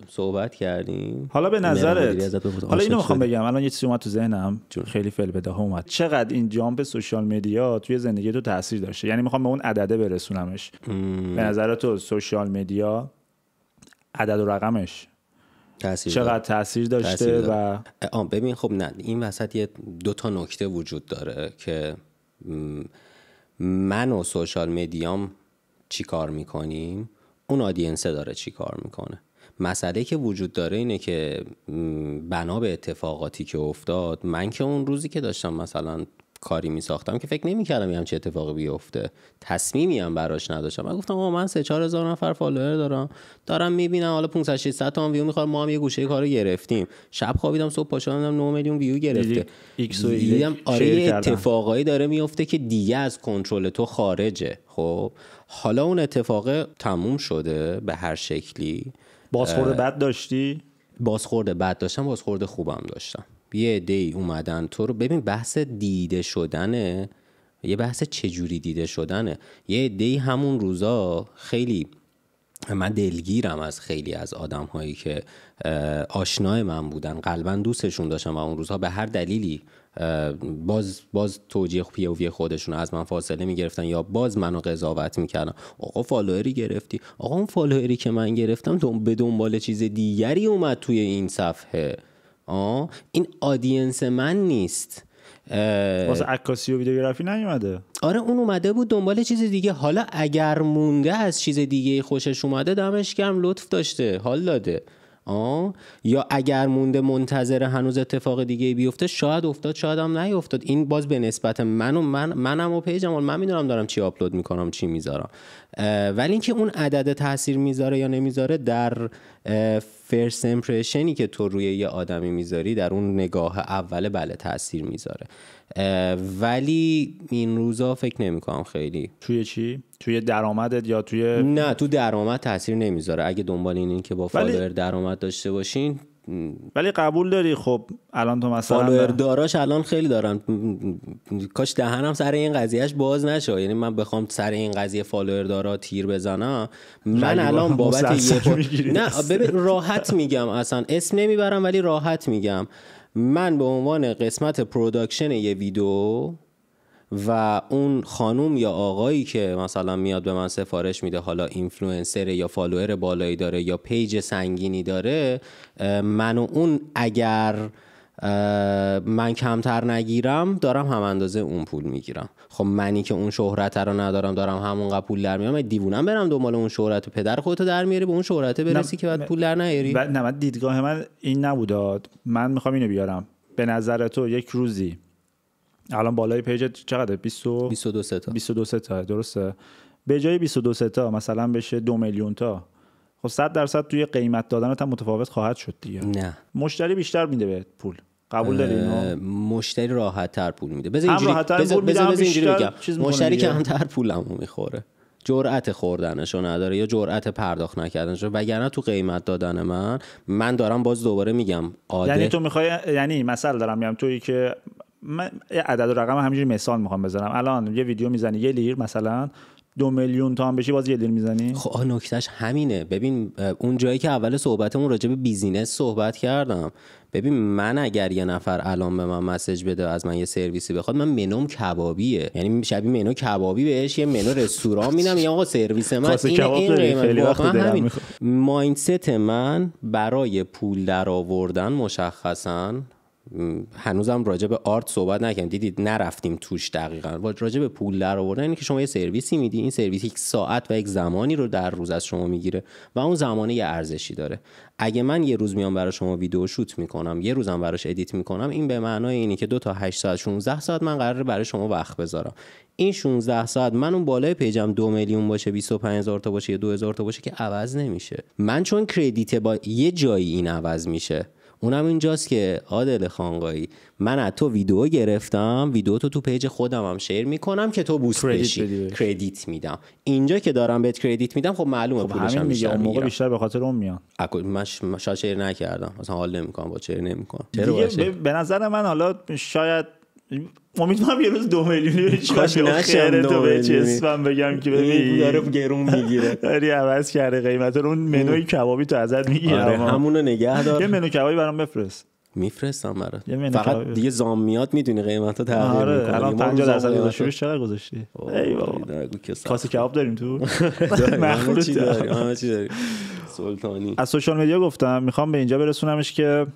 صحبت کردیم حالا به نظرت حالا اینو میخوام بگم الان یه چیزی اومد تو ذهنم خیلی فعل بده اومد چقدر این جامپ سوشال مدیا توی زندگی تو تاثیر داشته یعنی میخوام به اون عدده برسونمش به نظر تو سوشال مدیا عدد و رقمش چقدر تاثیر داشته و ببین خب نه این وسط یه دو تا نکته وجود داره که من و سوشال میدیام چی کار میکنیم اون آدینسه داره چی کار میکنه مسئله که وجود داره اینه که بنا به اتفاقاتی که افتاد من که اون روزی که داشتم مثلا کاری می ساختم که فکر نمی کردم یه همچین اتفاقی بیفته تصمیمی هم براش نداشتم من گفتم آقا من سه چهار نفر فالوور دارم دارم میبینم حالا 500 600 تا ویو میخوام ما هم یه گوشه کار گرفتیم شب خوابیدم صبح پاشانم شدم 9 میلیون ویو گرفته ایکس و آره اتفاقایی داره میفته که دیگه از کنترل تو خارجه خب حالا اون اتفاق تموم شده به هر شکلی بازخورد بد داشتی بازخورد بد داشتم بازخورد خوبم داشتم یه عده اومدن تو رو ببین بحث دیده شدنه یه بحث چجوری دیده شدنه یه عده همون روزا خیلی من دلگیرم از خیلی از آدم هایی که آشنای من بودن قلبا دوستشون داشتم و اون روزها به هر دلیلی باز باز توجیه پیوی خودشون از من فاصله میگرفتن یا باز منو قضاوت میکردن آقا فالوئری گرفتی آقا اون فالوئری که من گرفتم به دنبال چیز دیگری اومد توی این صفحه آه این آدینس من نیست واسه عکاسی و ویدیوگرافی نیومده آره اون اومده بود دنبال چیز دیگه حالا اگر مونده از چیز دیگه خوشش اومده دمش گرم لطف داشته حال داده آه. یا اگر مونده منتظر هنوز اتفاق دیگه بیفته شاید افتاد شاید هم نیفتاد این باز به نسبت من و من منم و پیجم من میدونم دارم چی آپلود میکنم چی میذارم ولی اینکه اون عدد تاثیر میذاره یا نمیذاره در فرس امپرشنی که تو روی یه آدمی میذاری در اون نگاه اول بله تاثیر میذاره ولی این روزا فکر نمیکنم خیلی توی چی توی درآمدت یا توی نه تو درآمد تاثیر نمیذاره اگه دنبال این, که با فالوور درآمد داشته باشین ولی قبول داری خب الان تو مثلا داراش الان خیلی دارن کاش دهنم سر این قضیهش باز نشه یعنی من بخوام سر این قضیه فالوور دارا تیر بزنم من الان بابت نه ببین راحت میگم اصلا اسم نمیبرم ولی راحت میگم من به عنوان قسمت پروداکشن یه ویدیو و اون خانوم یا آقایی که مثلا میاد به من سفارش میده حالا اینفلوئنسر یا فالوور بالایی داره یا پیج سنگینی داره من و اون اگر من کمتر نگیرم دارم هم اندازه اون پول میگیرم خب منی که اون شهرت رو ندارم دارم همون پول در میارم دیوونم برم دنبال اون شهرت پدر خودتو در میاری به اون شهرته برسی که بعد پول در نیاری نه دیدگاه من این نبوداد من میخوام اینو بیارم به نظر تو یک روزی الان بالای پیج چقدر 20 22 تا 22 تا درسته به جای 22 تا مثلا بشه دو میلیون تا خب 100 درصد توی قیمت دادن هم متفاوت خواهد شد دیگه نه مشتری بیشتر میده بهت پول قبول داری مشتری راحت تر پول میده بذار اینجوری بذار بذار اینجوری بگم مشتری کمتر پولمو میخوره جرأت خوردنشو نداره یا جرأت پرداخت نکردنشو وگرنه تو قیمت دادن من من دارم باز دوباره میگم عاده یعنی تو میخوای یعنی مثال دارم میگم تویی که من یه عدد و رقم همینجوری مثال میخوام بزنم الان یه ویدیو میزنی یه لیر مثلا دو میلیون تا هم بشی باز یه لیر میزنی خب نکتهش همینه ببین اون جایی که اول صحبتمون راجع به بیزینس صحبت کردم ببین من اگر یه نفر الان به من مسج بده از من یه سرویسی بخواد من منوم کبابیه یعنی شبیه منو کبابی بهش یه منو رستوران میدم یا آقا سرویس من این این همین مایندست من برای پول درآوردن مشخصا هنوزم راجع به آرت صحبت نکردیم دیدید نرفتیم توش دقیقا راجع به پول در آوردن که شما یه سرویسی میدی این سرویس یک ساعت و یک زمانی رو در روز از شما میگیره و اون زمانه یه ارزشی داره اگه من یه روز میام برای شما ویدیو شوت میکنم یه روزم براش ادیت میکنم این به معنای اینه که دو تا 8 ساعت 16 ساعت من قراره برای شما وقت بذارم این 16 ساعت من اون بالای پیجم دو میلیون باشه 25 هزار تا باشه یا 2000 تا باشه که عوض نمیشه من چون کردیت با یه جایی این عوض میشه اونم اینجاست که عادل خانقایی من از تو ویدیو گرفتم ویدیو تو تو پیج خودم هم شیر میکنم که تو بوست بشی کردیت میدم اینجا که دارم بهت کردیت میدم خب معلومه خب پولش هم موقع بیشتر به خاطر اون میان من شاید شیر نکردم اصلا حال نمیکنم با شیر نمیکنم به نظر من حالا شاید امیدوارم یه روز دو میلیونی بشه خیر تو به چسبم بگم که ببین داره گرون میگیره داری عوض کرده قیمت رو اون منوی خب. کبابی تو ازت میگیرم آره همونو نگه دار یه منو کبابی برام بفرست میفرستم برات فقط دیگه زامیات میدونی قیمتا تغییر آره میکنه الان 50 درصد شروع چقدر گذاشتی ای بابا کاسه کباب داریم تو مخلوط داریم همه چی داریم سلطانی از سوشال مدیا گفتم میخوام به اینجا برسونمش که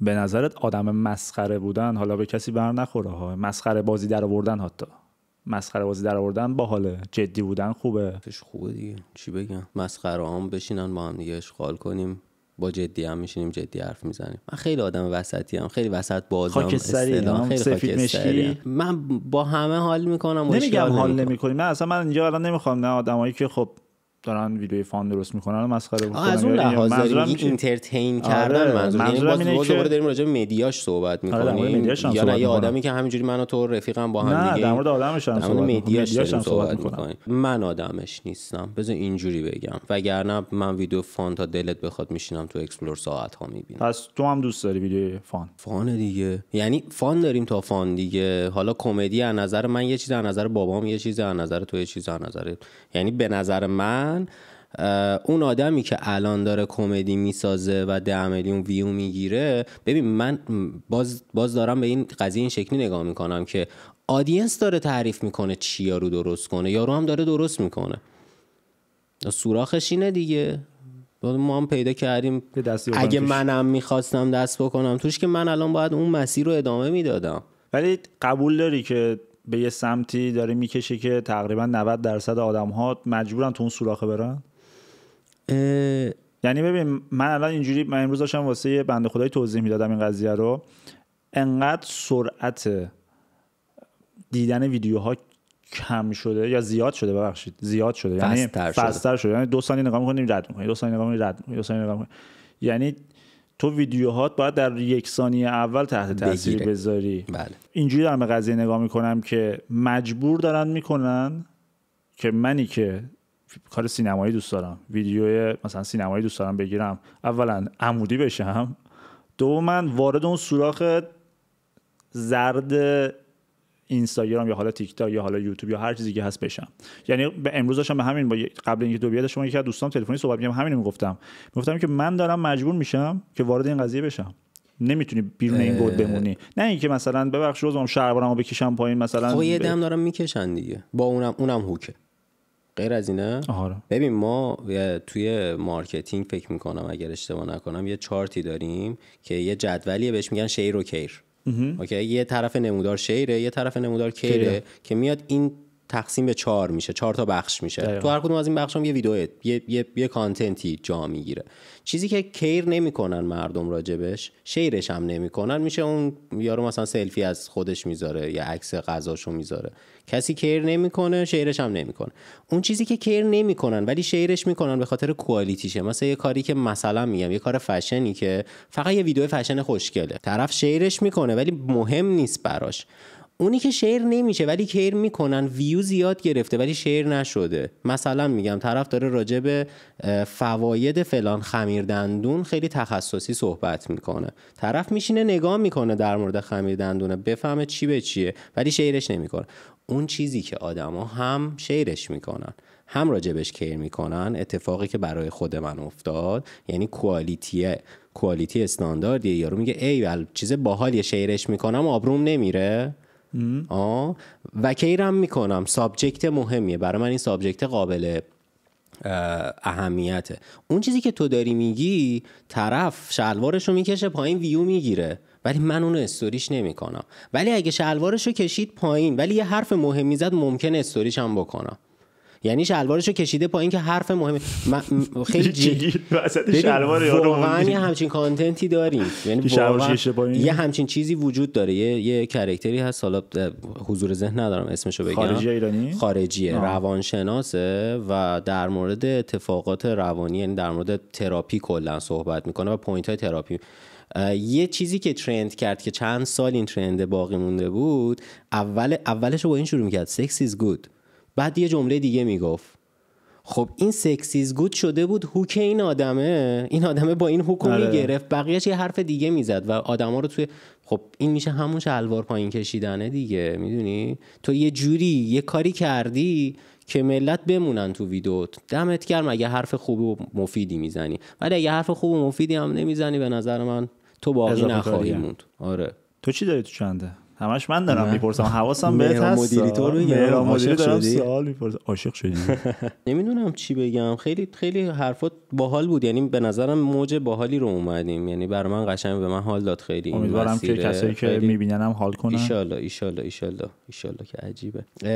به نظرت آدم مسخره بودن حالا به کسی بر نخوره ها مسخره بازی در آوردن حتی مسخره بازی در آوردن حال جدی بودن خوبه خوبه دیگه چی بگم مسخره هم بشینن ما هم دیگه اشغال کنیم با جدی هم میشینیم جدی حرف میزنیم من خیلی آدم وسطی هم خیلی وسط بازم خاکستریم خیلی مشکی من با همه حال میکنم نمیگم حال نمیکنیم نه اصلا من اینجا الان نمیخوام نه آدمایی که خب دارن ویدیو فان درست میکنن و مسخره بکنن از اون خب، یعنی لحاظ داریم اینترتین آره، کردن منظورم یعنی که دوباره داریم راجع به مدیاش صحبت آره، میکنیم یا نه یه آدمی که همینجوری من و تو رفیقم با هم دیگه در مورد آدمش هم صحبت صحبت میکنیم من آدمش نیستم بذار اینجوری بگم وگرنه من ویدیو فان تا دلت بخواد میشینم تو اکسپلور ساعت ها میبینم پس تو هم دوست داری ویدیو فان فان دیگه یعنی فان داریم تا فان دیگه حالا کمدی از نظر من یه چیز از نظر بابام یه چیز از نظر تو یه چیز از نظر یعنی به نظر من اون آدمی که الان داره کمدی میسازه و ده میلیون ویو میگیره ببین من باز, باز دارم به این قضیه این شکلی نگاه میکنم که آدینس داره تعریف میکنه چی رو درست کنه یارو هم داره درست میکنه سوراخش اینه دیگه ما هم پیدا کردیم اگه منم میخواستم دست بکنم توش که من الان باید اون مسیر رو ادامه میدادم ولی قبول داری که به یه سمتی داره میکشه که تقریبا 90 درصد آدم ها مجبورن تو اون سوراخه برن یعنی ببین من الان اینجوری من امروز داشتم واسه یه بنده خدای توضیح میدادم این قضیه رو انقدر سرعت دیدن ویدیوها کم شده یا زیاد شده ببخشید زیاد شده یعنی فستر شده. یعنی دو ثانیه نگاه میکنیم رد میکنیم دو ثانیه نگاه میکنیم رد دو نگاه یعنی تو ویدیوهات باید در یک ثانیه اول تحت تاثیر بذاری بله. اینجوری دارم به قضیه نگاه میکنم که مجبور دارن میکنن که منی که کار سینمایی دوست دارم ویدیو مثلا سینمایی دوست دارم بگیرم اولا عمودی بشم دوم من وارد اون سوراخ زرد اینستاگرام یا حالا تیک تاک یا حالا یوتیوب یا هر چیزی که هست بشم یعنی به امروز داشتم به همین با قبل اینکه دو بیاد شما یکی از دوستان تلفنی صحبت می‌کردم همین میگفتم میگفتم که من دارم مجبور میشم که وارد این قضیه بشم نمیتونی بیرون این گود بمونی نه اینکه مثلا ببخش روزم شلوارمو بکشم پایین مثلا خب یه دم دارم میکشن دیگه با اونم اونم هوکه غیر از اینه آره. ببین ما توی مارکتینگ فکر میکنم اگر اشتباه نکنم یه چارتی داریم که یه جدولیه بهش میگن شیر و کیر اوکی یه طرف نمودار شیره یه طرف نمودار کیره که میاد این تقسیم به چهار میشه چهار تا بخش میشه تو هر کدوم از این بخش هم یه ویدیو یه،, یه،, یه،, کانتنتی جا میگیره چیزی که کیر نمیکنن مردم راجبش شیرش هم نمیکنن میشه اون یارو مثلا سلفی از خودش میذاره یا عکس غذاشو میذاره کسی کیر نمیکنه شیرش هم نمیکنه اون چیزی که کیر نمیکنن ولی شیرش میکنن به خاطر کوالیتیشه مثلا یه کاری که مثلا میگم یه کار فشنی که فقط یه ویدیو فشن خوشگله طرف شیرش میکنه ولی مهم نیست براش اونی که شیر نمیشه ولی کیر میکنن ویو زیاد گرفته ولی شیر نشده مثلا میگم طرف داره راجب به فواید فلان خمیر دندون خیلی تخصصی صحبت میکنه طرف میشینه نگاه میکنه در مورد خمیر دندونه بفهمه چی به چیه ولی شیرش نمیکنه اون چیزی که آدما هم شیرش میکنن هم راجبش کیر میکنن اتفاقی که برای خود من افتاد یعنی کوالیتیه کوالیتی استانداردیه یارو میگه ای چیز باحال یه شیرش میکنم آبروم نمیره آه و کیرم میکنم سابجکت مهمیه برای من این سابجکت قابل اهمیته اون چیزی که تو داری میگی طرف شلوارش رو میکشه پایین ویو میگیره ولی من اونو استوریش نمیکنم ولی اگه شلوارش رو کشید پایین ولی یه حرف مهمی زد ممکن استوریش هم بکنم یعنی شلوارشو کشیده پایین که حرف مهمه خیلی جی وسط شلوار واقعا یه همچین کانتنتی داریم یعنی یه همچین چیزی وجود داره یه یه کرکتری هست حالا حضور ذهن ندارم اسمشو بگم خارجی ایرانی خارجیه روانشناسه و در مورد اتفاقات روانی یعنی در مورد تراپی کلا صحبت میکنه و پوینت های تراپی یه چیزی که ترند کرد که چند سال این ترند باقی مونده بود اول اولش با این شروع میکرد سکس ایز گود بعد یه جمله دیگه میگفت خب این سکسیز گود شده بود هوک این آدمه این آدمه با این هوکو گرفت آره. میگرفت بقیهش یه حرف دیگه میزد و ها رو توی خب این میشه همون شلوار پایین کشیدنه دیگه میدونی تو یه جوری یه کاری کردی که ملت بمونن تو ویدیوت دمت گرم اگه حرف خوب و مفیدی میزنی ولی اگه حرف خوب و مفیدی هم نمیزنی به نظر من تو باقی نخواهی موند آره تو چی داری تو چنده همش من دارم میپرسم حواسم بهت هست مدیری تو رو شدی؟ دارم سوال میپرسم عاشق شدی نمیدونم چی بگم خیلی خیلی حرفات باحال بود یعنی به نظرم موج باحالی رو اومدیم یعنی برای من قشنگ به من حال داد خیلی امیدوارم که کسایی که میبیننم حال کنن ایشالله ایشالله ایشالله ایشالله که عجیبه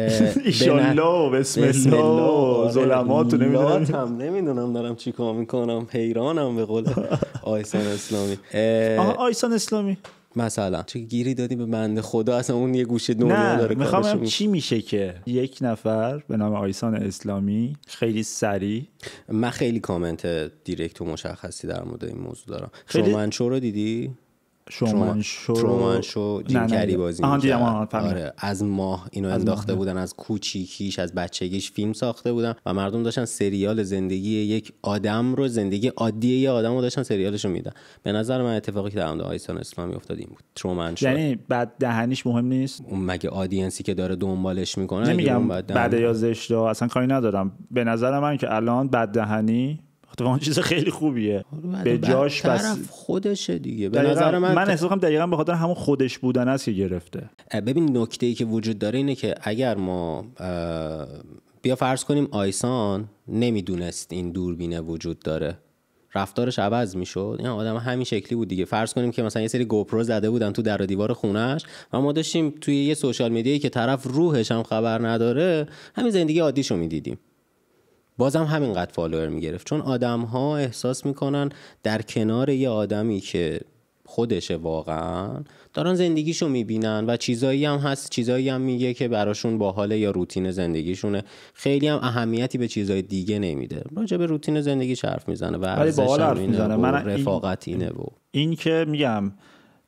ایشالله بسم الله ظلماتو نمیدونم نمیدونم دارم چیکار میکنم حیرانم به قول آیسان اسلامی آیسان اسلامی مثلا چه گیری دادی به بند خدا اصلا اون یه گوشه دنیا داره میخوام چی میشه که یک نفر به نام آیسان اسلامی خیلی سریع من خیلی کامنت دیرکت و مشخصی در مورد این موضوع دارم خیلی... شما منشو رو دیدی شومن شو ترومن بازی آره، از ماه اینو انداخته بودن از کوچیکیش از بچگیش فیلم ساخته بودن و مردم داشتن سریال زندگی یک آدم رو زندگی عادی یه آدم رو داشتن سریالش رو میدن به نظر من اتفاقی که در آیسان اسلامی افتاد این بود ترومن شو یعنی بعد دهنیش مهم نیست اون مگه آدینسی که داره دنبالش میکنه نمیگم بعد یا زشت اصلا کاری ندارم به نظر من که الان بد دهنی چیز خیلی خوبیه آره، به جاش طرف خودشه دیگه به نظر من من احساس دقیقا به خاطر همون خودش بودن است که گرفته ببین نکته ای که وجود داره اینه که اگر ما بیا فرض کنیم آیسان نمیدونست این دوربینه وجود داره رفتارش عوض میشد این آدم همین شکلی بود دیگه فرض کنیم که مثلا یه سری گوپرو زده بودن تو در دیوار خونش و ما داشتیم توی یه سوشال میدیایی که طرف روحش هم خبر نداره همین زندگی عادیشو میدیدیم بازم همینقدر فالوور میگرفت چون آدم ها احساس میکنن در کنار یه آدمی که خودشه واقعا دارن زندگیشو میبینن و چیزایی هم هست چیزایی هم میگه که براشون باحاله یا روتین زندگیشونه خیلی هم اهمیتی به چیزای دیگه نمیده راجع به روتین زندگی حرف میزنه و ارزش میزنه من اینه و این که میگم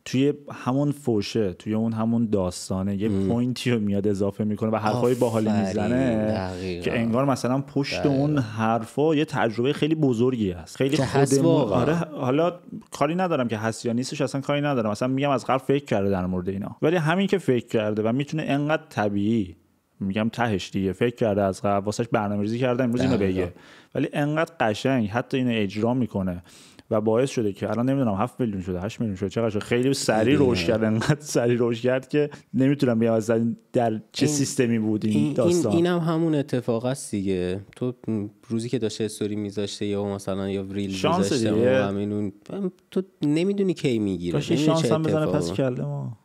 توی همون فوشه توی اون همون داستانه یه پوینتی رو میاد اضافه میکنه و حرفای باحالی میزنه که انگار مثلا پشت اون حرفا یه تجربه خیلی بزرگی هست خیلی خود آره حالا کاری ندارم که هست یا نیستش اصلا کاری ندارم مثلا میگم از قبل فکر کرده در مورد اینا ولی همین که فکر کرده و میتونه انقدر طبیعی میگم تهش دیگه فکر کرده از قبل واسش برنامه‌ریزی کرده امروز اینو بگه ولی انقدر قشنگ حتی اینو اجرا میکنه و باعث شده که الان نمیدونم 7 میلیون شده 8 میلیون شده چقدر شده خیلی سریع روش کرد انقدر سریع روش کرد که نمیتونم بگم از در چه این سیستمی بود این, این داستان اینم هم همون اتفاق است دیگه تو روزی که داشته استوری میذاشته یا مثلا یا ریل میذاشته همین تو نمیدونی کی میگیره شانس هم بزنه پس کله ما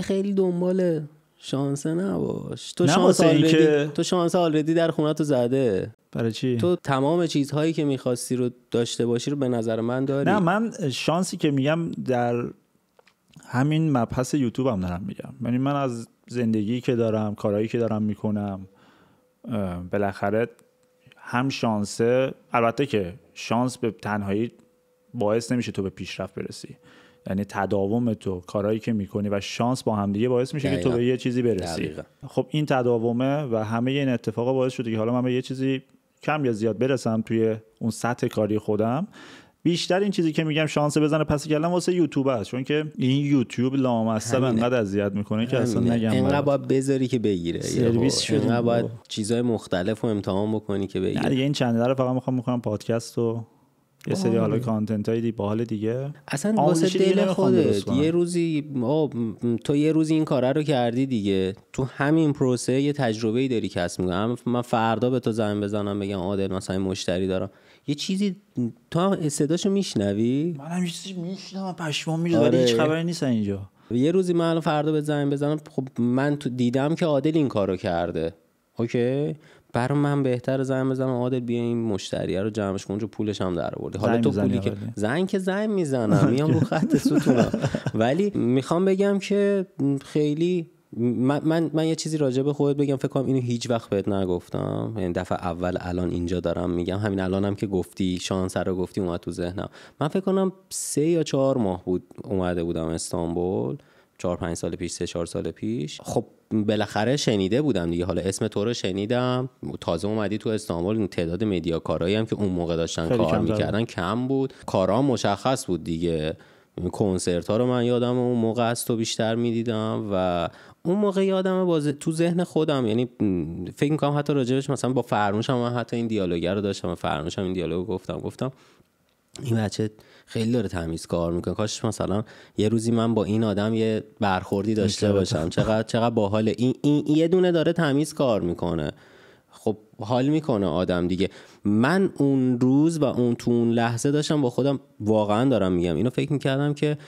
خیلی دنبال شانس نباش تو شانس آلردی تو شانس آلردی در خونه تو زده برای چی؟ تو تمام چیزهایی که میخواستی رو داشته باشی رو به نظر من داری نه من شانسی که میگم در همین مبحث یوتیوب هم دارم میگم یعنی من از زندگی که دارم کارهایی که دارم میکنم بالاخره هم شانسه البته که شانس به تنهایی باعث نمیشه تو به پیشرفت برسی یعنی تداوم تو کارهایی که میکنی و شانس با همدیگه باعث میشه که تو به یه چیزی برسی دقیقا. خب این تداومه و همه این اتفاقا باعث شده که حالا من به یه چیزی کم یا زیاد برسم توی اون سطح کاری خودم بیشتر این چیزی که میگم شانس بزنه پس کلم واسه یوتیوب است چون که این یوتیوب لامصب انقدر اذیت میکنه که اصلا نگم انقدر باید بذاری که بگیره سرویس شد. باید چیزای مختلف رو امتحان بکنی که بگیره دیگه این چند رو فقط میخوام میکنم پادکست و یه سری حالا آره. کانتنت دی باحال دیگه اصلا واسه دل خودت یه روزی تو یه روزی این کاره رو کردی دیگه تو همین پروسه یه تجربه ای داری کسب میکنم من فردا به تو زنگ بزنم بگم عادل مثلا مشتری دارم یه چیزی تو هم صداشو میشنوی من هم چیزی میشنم پشمام میره ولی آره. هیچ خبری نیست اینجا یه روزی من فردا به زنگ بزنم خب من تو دیدم که عادل این کارو کرده اوکی برای من بهتر زنگ بزنم عادت بیا این مشتریه رو جمعش کن پولش هم در آوردی حالا تو پولی که زنگ که زنگ میزنم میام رو خط ستونم ولی میخوام بگم که خیلی من, من, یه چیزی راجع به خودت بگم فکر کنم اینو هیچ وقت بهت نگفتم یعنی دفعه اول الان اینجا دارم میگم همین الانم هم که گفتی شانس رو گفتی اومد تو ذهنم من فکر کنم سه یا چهار ماه بود اومده بودم استانبول چهار پنج سال پیش سه چهار سال پیش خب بالاخره شنیده بودم دیگه حالا اسم تو رو شنیدم تازه اومدی تو استانبول تعداد کارهایی هم که اون موقع داشتن کار میکردن کم بود کارا مشخص بود دیگه کنسرت ها رو من یادم اون موقع از تو بیشتر میدیدم و اون موقع یادم باز تو ذهن خودم یعنی فکر میکنم حتی راجبش مثلا با فرموشم من حتی این دیالوگ رو داشتم فرموشم این دیالوگ گفتم گفتم این بچه خیلی داره تمیز کار میکنه کاش مثلا یه روزی من با این آدم یه برخوردی داشته باشم چقدر چقدر باحال این, این یه دونه داره تمیز کار میکنه خب حال میکنه آدم دیگه من اون روز و اون تو اون لحظه داشتم با خودم واقعا دارم میگم اینو فکر میکردم که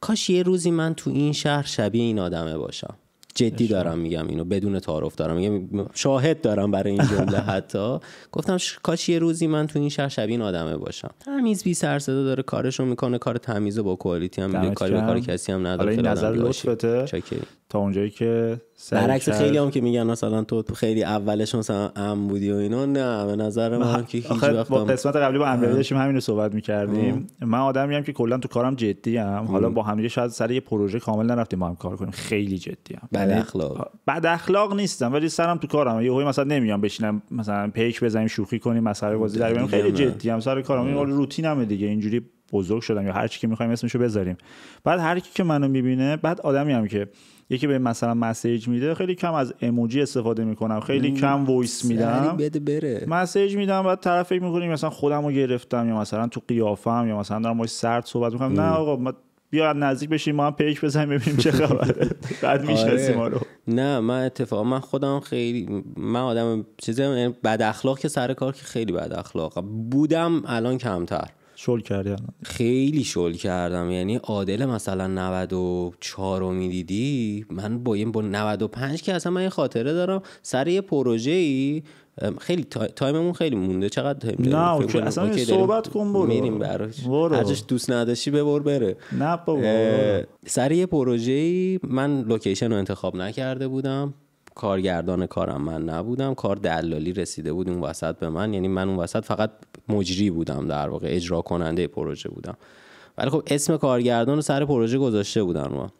کاش یه روزی من تو این شهر شبیه این آدمه باشم جدی دارم میگم اینو بدون تعارف دارم میگم شاهد دارم برای این جمله حتی گفتم کاش یه روزی من تو این شهر شبیه آدمه باشم تمیز بی سر صدا داره کارشو میکنه کار و با کوالیتی هم میده کاری به کار کسی هم نداره نظر لطفته اونجایی که برعکس خیلی هم که میگن مثلا تو خیلی اولش مثلا ام بودی و اینا نه به نظر من, که هیچ وقت با قسمت قبلی با امیر داشتیم همین رو صحبت میکردیم من من آدمیم که کلا تو کارم جدی ام. حالا با همدیگه شاید سر یه پروژه کامل نرفتیم با هم کار کنیم خیلی جدی ام بد یعنی اخلاق بد اخلاق نیستم ولی سرم تو کارم یه مثلا نمیام بشینم مثلا پیک بزنیم شوخی کنیم مسخره بازی در خیلی جدی ام سر کارم این روتینمه دیگه اینجوری بزرگ شدم یا هر چی که میخوایم اسمشو بذاریم بعد هر کی که منو میبینه بعد آدمی هم که یکی به مثلا مسیج میده خیلی کم از اموجی استفاده میکنم خیلی کم وایس میدم مسیج میدم بعد طرف فکر میکنیم مثلا خودمو گرفتم یا مثلا تو قیافم یا مثلا دارم باش سرد صحبت میکنم نه آقا بیا نزدیک بشیم ما هم پیش بزنیم ببینیم چه خبره بعد آره. میشناسیم ما رو نه من اتفاقا من خودم خیلی من آدم چیزی یعنی بد اخلاق که سر کار که خیلی بد اخلاق بودم الان کمتر شل کردی خیلی شل کردم یعنی عادل مثلا 94 رو میدیدی من با این با 95 که اصلا من یه خاطره دارم سر یه پروژه ای خیلی تا... تایممون خیلی مونده چقدر تایم نه اوکی اصلا اوکی صحبت کن برو میریم براش هرچش دوست نداشتی ببر بره نه بابا سر یه پروژه ای من لوکیشن رو انتخاب نکرده بودم کارگردان کارم من نبودم کار دلالی رسیده بود اون وسط به من یعنی من اون وسط فقط مجری بودم در واقع اجرا کننده پروژه بودم ولی خب اسم کارگردان رو سر پروژه گذاشته بودن ما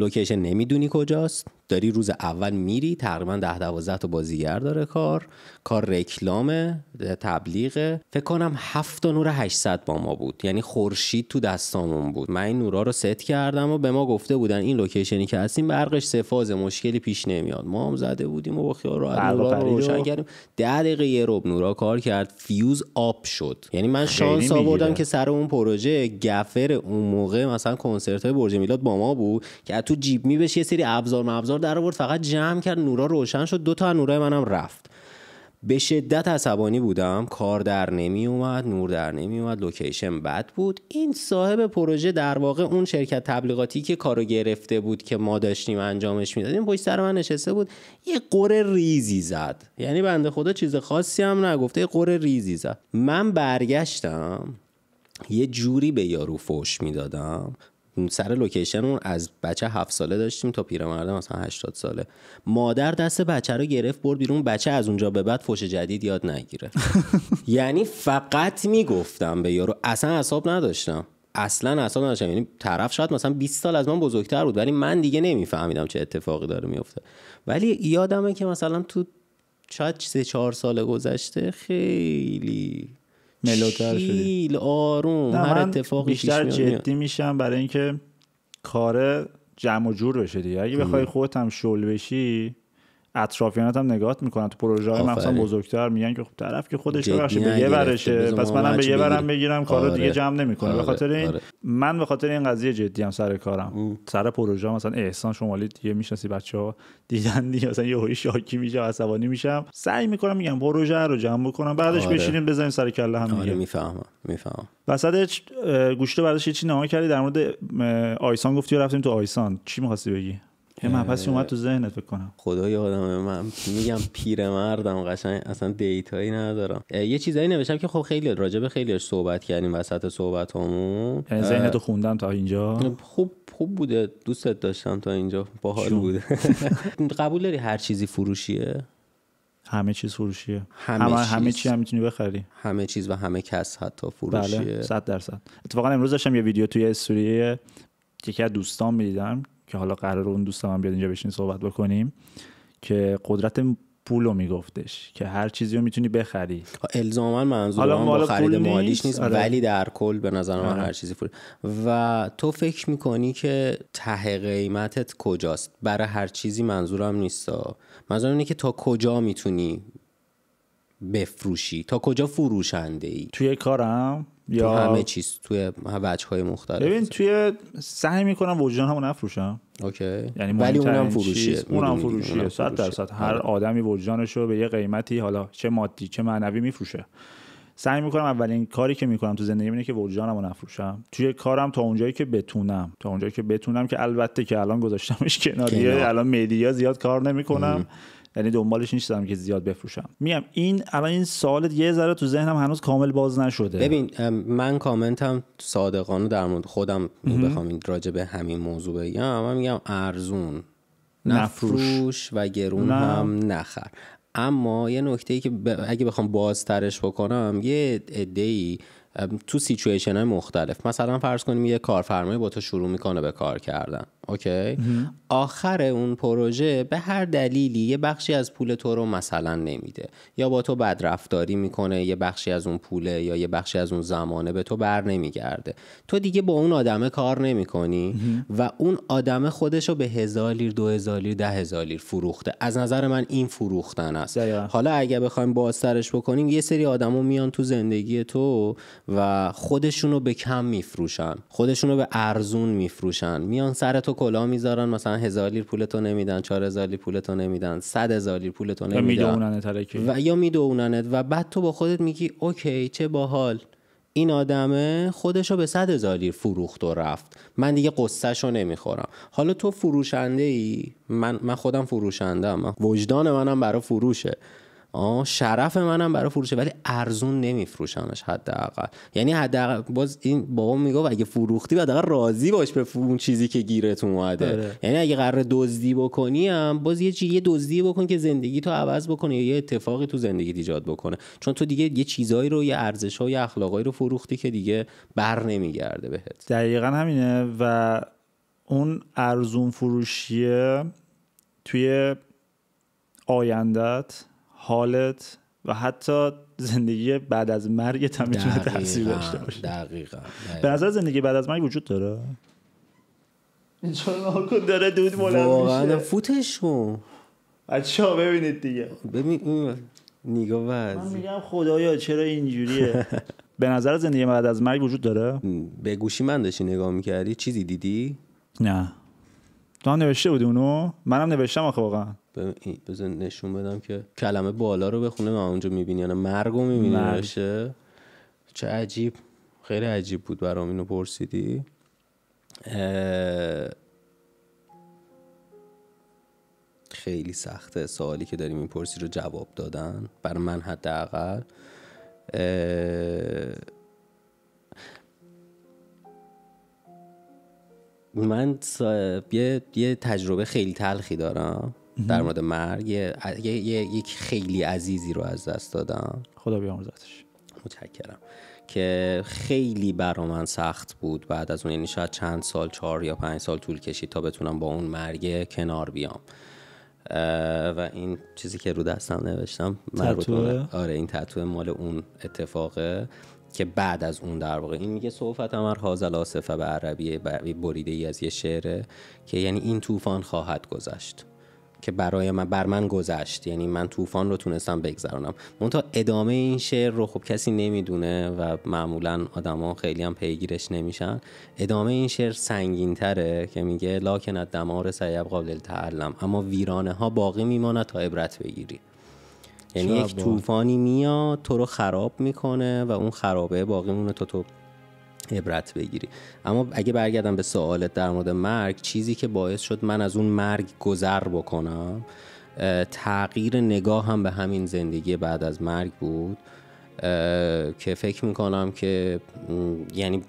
لوکیشن نمیدونی کجاست داری روز اول میری تقریبا ده دوازده تا بازیگر داره کار کار رکلام تبلیغ فکر کنم هفت نور 800 با ما بود یعنی خورشید تو دستامون بود من این نورا رو ست کردم و به ما گفته بودن این لوکیشنی که هستیم برقش سفاز مشکلی پیش نمیاد ما هم زده بودیم و با خیال راحت نورا رو روشن کردیم 10 دقیقه یه رب نورا کار کرد فیوز آب شد یعنی من شانس آوردم که سر اون پروژه گفر اون موقع مثلا کنسرت های برج میلاد با ما بود که تو جیب میبش یه سری ابزار ابزار در آورد فقط جمع کرد نورا روشن شد دو تا نورای منم رفت به شدت عصبانی بودم کار در نمی اومد نور در نمی اومد لوکیشن بد بود این صاحب پروژه در واقع اون شرکت تبلیغاتی که کارو گرفته بود که ما داشتیم انجامش میدادیم پشت سر من نشسته بود یه قره ریزی زد یعنی بنده خدا چیز خاصی هم نگفته یه قره ریزی زد من برگشتم یه جوری به یارو فوش میدادم سر لوکیشن اون از بچه هفت ساله داشتیم تا پیرمرد مثلا 80 ساله مادر دست بچه رو گرفت برد بیرون بچه از اونجا به بعد فوش جدید یاد نگیره یعنی فقط میگفتم به یارو اصلا اصاب نداشتم اصلا اصلا نداشتم یعنی طرف شاید مثلا 20 سال از من بزرگتر بود ولی من دیگه نمیفهمیدم چه اتفاقی داره میفته ولی یادمه که مثلا تو شاید سه چهار سال گذشته خیلی ملوتر آروم هر بیشتر جدی میشم برای اینکه کار جمع و جور بشه دیگه اگه بخوای خودت هم شل بشی اطرافیانت هم نگاهت میکنن تو پروژه های مثلا بزرگتر میگن که خب طرف که خودش رو به یه برشه پس منم به یه برم بگیرم کارو آره. دیگه جمع نمیکنه به آره. خاطر این آره. من به خاطر این قضیه جدی هم سر کارم سر پروژه مثلا احسان شمالی دیگه میشناسی بچه‌ها دیدن دیگه مثلا یهو شاکی میشه عصبانی میشم سعی میکنم میگم پروژه رو جمع بکنم بعدش بشینیم بزنیم سر کله هم دیگه میفهمم میفهمم وسط گوشت بعدش چی نهایی کردی در مورد آیسان گفتی رفتیم تو آیسان چی میخواستی بگی یه مبحثی اومد تو ذهنت بکنم کنم خدا یادم من میگم پیرمردم قشنگ اصلا دیتایی ندارم یه چیزایی نوشتم که خب خیلی راجع به خیلیش صحبت کردیم وسط صحبتامون یعنی ذهنتو خوندم تا اینجا خوب خوب بوده دوستت داشتم تا اینجا باحال بوده قبول داری هر چیزی فروشیه همه چیز فروشیه همه, همه, چیز... همه چی هم میتونی بخری همه چیز و همه کس حتی فروشیه بله 100 درصد اتفاقا امروز داشتم یه ویدیو توی استوری یکی از دوستان میدیدم که حالا قرار اون دوست من بیاد اینجا بشین صحبت بکنیم که قدرت پول رو میگفتش که هر چیزی رو میتونی بخری الزاما منظور خرید مالیش نیست آره. ولی در کل به نظر من آره. هر چیزی پول و تو فکر میکنی که ته قیمتت کجاست برای هر چیزی منظورم نیست منظورم اینه که تا کجا میتونی بفروشی تا کجا فروشنده ای توی کارم یا تو همه چیز توی وجه های مختلف ببین توی سعی میکنم وجدان همو نفروشم اوکی یعنی ولی اونم فروشیه اونم فروشیه 100 درصد هر آره. آدمی وجدانشو به یه قیمتی حالا چه مادی چه معنوی میفروشه سعی میکنم اولین کاری که میکنم تو زندگی اینه که وجدانمو نفروشم توی کارم تا اونجایی که بتونم تا اونجایی که بتونم که البته که الان گذاشتمش کناریه الان مدیا زیاد کار نمیکنم یعنی دنبالش نیستم که زیاد بفروشم میگم این الان این سوال یه ذره تو ذهنم هنوز کامل باز نشده ببین من کامنتم صادقانه در مورد خودم بخوام راجع به همین موضوع بگم من میگم ارزون نفروش و گرون هم نخر اما یه نکته ای که اگه بخوام بازترش بکنم یه ای تو سیچویشن های مختلف مثلا فرض کنیم یه کارفرمایی با تو شروع میکنه به کار کردن اوکی آخر اون پروژه به هر دلیلی یه بخشی از پول تو رو مثلا نمیده یا با تو بدرفتاری میکنه یه بخشی از اون پوله یا یه بخشی از اون زمانه به تو بر نمیگرده تو دیگه با اون آدمه کار نمیکنی و اون آدمه خودش رو به لیر دو لیر ده لیر فروخته از نظر من این فروختن است حالا اگه بخوایم بازترش بکنیم یه سری آدمو میان تو زندگی تو و خودشونو به کم میفروشن خودشونو به ارزون میفروشن میان سر تو تو کلا میذارن مثلا هزار لیر پولتو نمیدن چهار هزار لیر پولتو نمیدن صد هزار لیر پولتو نمیدن و یا میدوننت و بعد تو با خودت میگی اوکی چه باحال این آدمه خودشو به صد هزار لیر فروخت و رفت من دیگه رو نمیخورم حالا تو فروشنده ای من, من خودم فروشندم وجدان منم برای فروشه آه شرف منم برای فروشه ولی ارزون نمیفروشمش حداقل یعنی حداقل باز این بابا میگه اگه فروختی حداقل راضی باش به اون چیزی که گیرت اومده آره. یعنی اگه قرار دزدی بکنی هم باز یه چیزی دزدی بکن که زندگی تو عوض بکنه یا یه اتفاقی تو زندگی ایجاد بکنه چون تو دیگه یه چیزایی رو یه ارزش‌ها یا اخلاقایی رو فروختی که دیگه بر نمیگرده بهت دقیقا همینه و اون ارزون فروشیه توی آیندت حالت و حتی زندگی بعد از مرگ هم میتونه تاثیر داشته باشه دقیقا به نظر زندگی بعد از مرگ وجود داره چون داره دود بلند واقعا کن بچه ها ببینید دیگه ببین نگاه من میگم خدایا چرا اینجوریه به نظر زندگی بعد از مرگ وجود داره به گوشی من داشتی نگاه میکردی چیزی دیدی نه تو هم نوشته بودی اونو منم نوشتم آخه واقعا بزن نشون بدم که کلمه بالا رو بخونه و اونجا میبینی یعنی مرگ رو میبینی چه عجیب خیلی عجیب بود برام اینو پرسیدی خیلی سخته سوالی که داریم این رو جواب دادن بر من حداقل من یه تجربه خیلی تلخی دارم در مورد مرگ یه، یک خیلی عزیزی رو از دست دادم خدا بیامرزتش متشکرم که خیلی برا من سخت بود بعد از اون یعنی شاید چند سال چهار یا پنج سال طول کشید تا بتونم با اون مرگ کنار بیام و این چیزی که رو دستم نوشتم تطوه؟ آره این تتو مال اون اتفاقه که بعد از اون در واقع این میگه صحبت امر حاضل آصفه به عربی بریده ای از یه شعره که یعنی این طوفان خواهد گذشت که برای من بر من گذشت یعنی من طوفان رو تونستم بگذرانم منتها ادامه این شعر رو خب کسی نمیدونه و معمولا آدما خیلی هم پیگیرش نمیشن ادامه این شعر سنگین تره که میگه لاکن دمار سیب قابل تعلم اما ویرانه ها باقی میماند تا عبرت بگیری یعنی یک طوفانی میاد تو رو خراب میکنه و اون خرابه باقی مونه تو تو عبرت بگیری اما اگه برگردم به سوالت در مورد مرگ چیزی که باعث شد من از اون مرگ گذر بکنم تغییر نگاه هم به همین زندگی بعد از مرگ بود که فکر میکنم که یعنی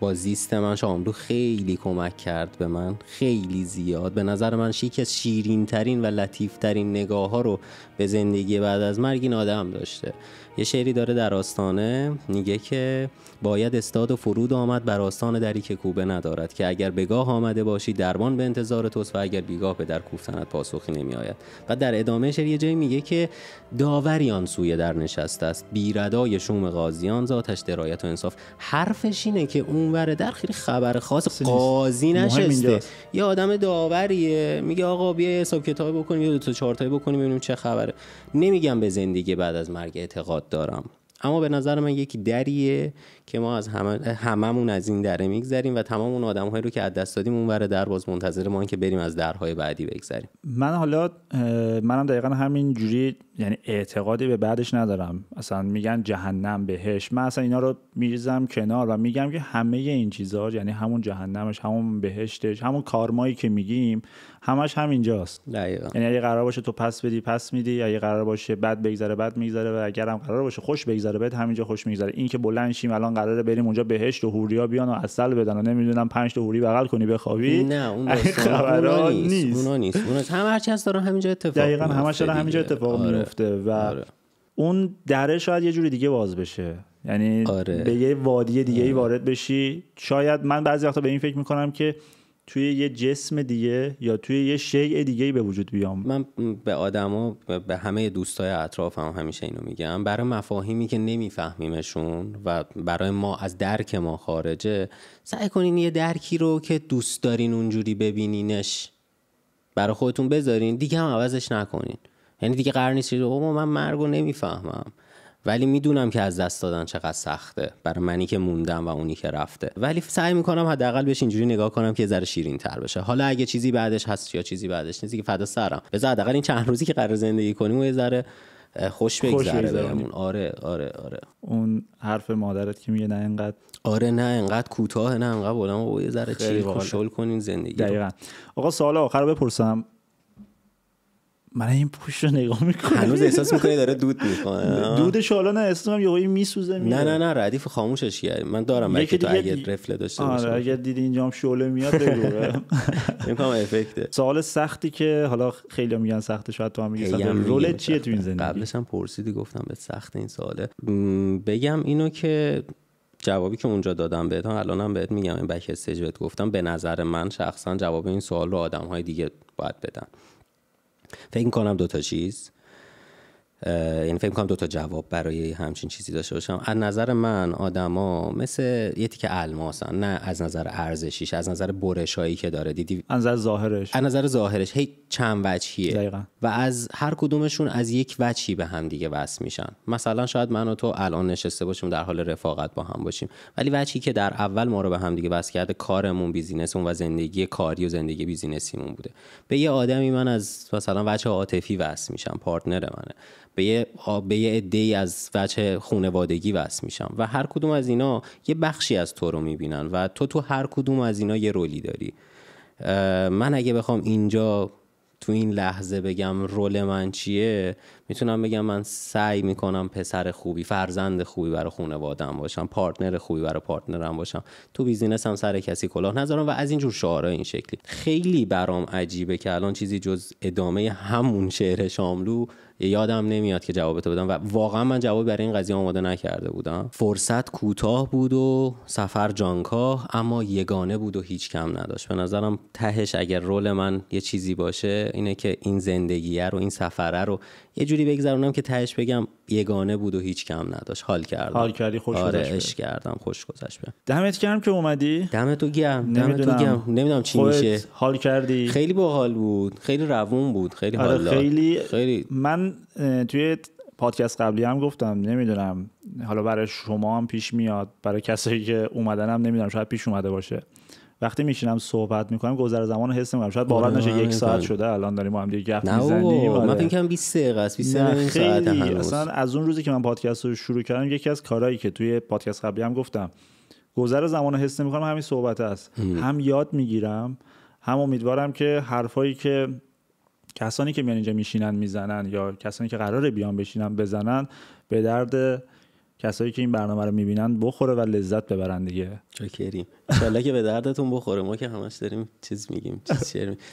با زیست من شاملو خیلی کمک کرد به من خیلی زیاد به نظر من یکی از شیرین ترین و لطیف ترین نگاه ها رو به زندگی بعد از مرگ این آدم داشته یه شعری داره در آستانه میگه که باید استاد و فرود آمد بر آستانه دری که کوبه ندارد که اگر بگاه آمده باشی دربان به انتظار توست و اگر بیگاه به در کوفتنت پاسخی نمیآید و در ادامه شعر یه جایی میگه که داوریان سوی در نشست است بیردای شوم غازیان ذاتش درایت و انصاف حرفش اینه که اونور در خیلی خبر خاص قاضی نشسته یه آدم داوریه میگه آقا بیا حساب کتاب بکنیم یه دو تا چهار بکنیم ببینیم چه خبره نمیگم به زندگی بعد از مرگ اعتقاد دارم اما به نظر من یک دریه که ما از همه هممون از این دره میگذریم و تمام اون آدمهایی رو که از دست دادیم اونور در باز منتظر ما که بریم از درهای بعدی بگذریم من حالا منم دقیقا همین جوری یعنی اعتقادی به بعدش ندارم اصلا میگن جهنم بهش من اصلا اینا رو میریزم کنار و میگم که همه این چیزها یعنی همون جهنمش همون بهشتش همون کارمایی که میگیم همش همینجاست دقیقا. یعنی اگه قرار باشه تو پس بدی پس میدی اگه قرار باشه بد بگذره بد میگذره و اگرم قرار باشه خوش بگذره بد همینجا خوش میگذره این که بلند شیم الان قراره بریم اونجا بهشت و حوریا بیان و اصل بدن و نمیدونم پنج تا حوری بغل کنی بخوابی نه اون نیست. اونا نیست اونا هرچی هست داره همینجا اتفاق دقیقاً همش داره همینجا اتفاق آره. و آره. اون دره شاید یه جوری دیگه باز بشه یعنی آره. به یه وادی دیگه ای آره. وارد بشی شاید من بعضی وقتا به این فکر میکنم که توی یه جسم دیگه یا توی یه شیء دیگه به وجود بیام من به آدما به همه دوستای اطرافم هم همیشه اینو میگم برای مفاهیمی که نمیفهمیمشون و برای ما از درک ما خارجه سعی کنین یه درکی رو که دوست دارین اونجوری ببینینش برای خودتون بذارین دیگه هم عوضش نکنین یعنی دیگه قرار نیست بابا من مرگ رو نمیفهمم ولی میدونم که از دست دادن چقدر سخته برای منی که موندم و اونی که رفته ولی سعی میکنم حداقل بهش اینجوری نگاه کنم که یه ذره شیرین تر بشه حالا اگه چیزی بعدش هست یا چیزی بعدش نیست که فدا سرم بذار حداقل این چند روزی که قرار زندگی کنیم و یه ذره خوش بگذره بهمون آره آره آره اون حرف مادرت که میگه نه انقدر آره نه انقدر کوتاه نه انقدر بودم و یه ذره چیل کنین زندگی دقیقاً آقا سوال آخر رو بپرسم من این پوش رو نگاه میکنم هنوز احساس میکنی داره دود میکنه دودش حالا نه اسمم یهو میسوزه نه نه نه ردیف خاموشش کرد من دارم که تو اگه رفله داشته باشه آره اگه دیدی هم شعله میاد بگو میگم افکته سوال سختی که حالا خیلی میگن سخته شاید تو هم میگی سخته چیه تو این زندگی قبلش هم پرسیدی گفتم به سخت این سواله بگم اینو که جوابی که اونجا دادم بهت الانم بهت میگم این بک استیج بهت گفتم به نظر من شخصا جواب این سوال رو آدم های دیگه باید بدن فکر کنم دوتا چیز یعنی فکر میکنم دو تا جواب برای همچین چیزی داشته باشم از نظر من آدما مثل یه تیکه الماسن نه از نظر ارزشیش از نظر برشایی که داره دیدی از نظر ظاهرش از نظر ظاهرش هی چند وجهیه و از هر کدومشون از یک وجهی به هم دیگه وصل میشن مثلا شاید من و تو الان نشسته باشیم در حال رفاقت با هم باشیم ولی وجهی که در اول ما رو به هم دیگه وصل کرده کارمون بیزینسمون و زندگی کاری و زندگی بیزینسیمون بوده به یه آدمی من از مثلا وجه عاطفی وصل میشم پارتنر منه به یه, به از وجه خونوادگی وصل میشم و هر کدوم از اینا یه بخشی از تو رو میبینن و تو تو هر کدوم از اینا یه رولی داری من اگه بخوام اینجا تو این لحظه بگم رول من چیه میتونم بگم من سعی میکنم پسر خوبی فرزند خوبی برای خانواده‌ام باشم پارتنر خوبی برای پارتنرم باشم تو بیزینس هم سر کسی کلاه نذارم و از اینجور شعارها این شکلی خیلی برام عجیبه که الان چیزی جز ادامه همون شعر شاملو یادم نمیاد که جواب بدم و واقعا من جواب برای این قضیه آماده نکرده بودم فرصت کوتاه بود و سفر جانکاه اما یگانه بود و هیچ کم نداشت به نظرم تهش اگر رول من یه چیزی باشه اینه که این زندگیه رو این سفره رو یه جوری بگذرونم که تهش بگم یگانه بود و هیچ کم نداشت حال کردم حال کردی خوش آره کردم خوش گذشت دمت گرم که اومدی دمت گرم دمت گرم نمیدونم چی میشه حال کردی خیلی باحال بود خیلی روون بود خیلی آره، حال خیلی... خیلی من توی پادکست قبلی هم گفتم نمیدونم حالا برای شما هم پیش میاد برای کسایی که اومدن هم نمیدونم شاید پیش اومده باشه وقتی میشینم صحبت میکنم گذر زمان حس میکنم شاید باور نشه یک ساعت شده الان داریم هم دیگه گپ میزنیم من آره. فکر کنم 20 دقیقه است 20 اصلا از اون روزی که من پادکست رو شروع کردم یکی از کارهایی که توی پادکست قبلی هم گفتم گذر زمان حس نمیکنم همین صحبت است هم یاد میگیرم هم امیدوارم که حرفایی که کسانی که میان اینجا میشینن میزنن یا کسانی که قراره بیان بشینن بزنن به درد کسایی که این برنامه رو میبینن بخوره و لذت ببرن دیگه چاکریم انشالله که به دردتون بخوره ما که همش داریم چیز میگیم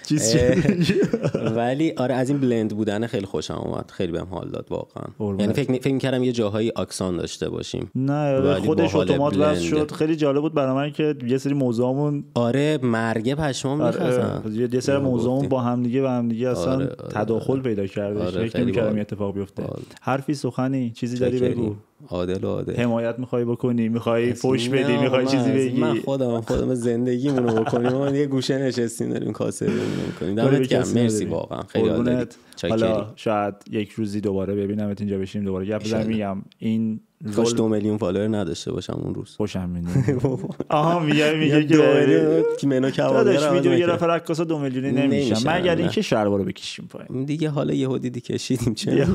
چیز ولی آره از این بلند بودن خیلی خوشم اومد خیلی بهم حال داد واقعا یعنی فکر می‌کردم یه جاهایی آکسان داشته باشیم نه آره، خودش اتومات بس شد خیلی جالب بود برای که یه سری موضوعمون آره مرگ پشمام آره، میخزن یه سری موضوعمون با همدیگه و همدیگه اصلا آره، تداخل پیدا کرده فکر نمی‌کردم اتفاق بیفته حرفی سخنی چیزی داری عادل عادل حمایت میخوای بکنی میخوای پوش بدی میخوای چیزی بگی من خودم خودم زندگیمونو رو بکنیم ما یه گوشه نشستیم داریم کاسه میکنیم دمت گرم مرسی واقعا خیلی عادلی حالا شاید یک روزی دوباره ببینم اینجا بشیم دوباره گپ بزنیم میگم این کاش دو میلیون فالوور نداشته باشم اون روز خوشم میاد آها میگه میگه که که منو داش ویدیو یه نفر عکاسا دو میلیونی نمیشم مگر اینکه شلوار رو بکشیم پایین دیگه حالا یهو دیدی کشیدیم چه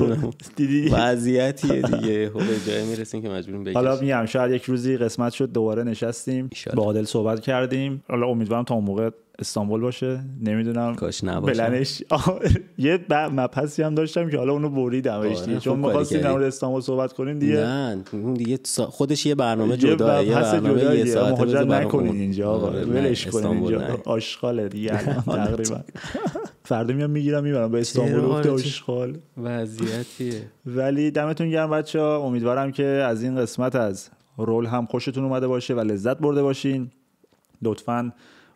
دیدی وضعیتیه دیگه خب جای میرسیم که مجبوریم بکشیم حالا میگم شاید یک روزی قسمت شد دوباره نشستیم با عادل صحبت کردیم حالا امیدوارم تا اون موقع استانبول باشه نمیدونم کاش نباشه بلنش یه مپسی هم داشتم که حالا اونو بوری آره، خب چون می‌خواستیم در استانبول صحبت کنیم دیگه نه دیگه خودش یه برنامه جدا یه برنامه یه ساعته برنامه نکنید اینجا آقا آره، ولش کنید اینجا آشغال دیگه تقریبا فردا میام میگیرم میبرم به استانبول و آشغال وضعیتیه ولی دمتون گرم بچا امیدوارم که از این قسمت از رول هم خوشتون اومده باشه و لذت برده باشین لطفاً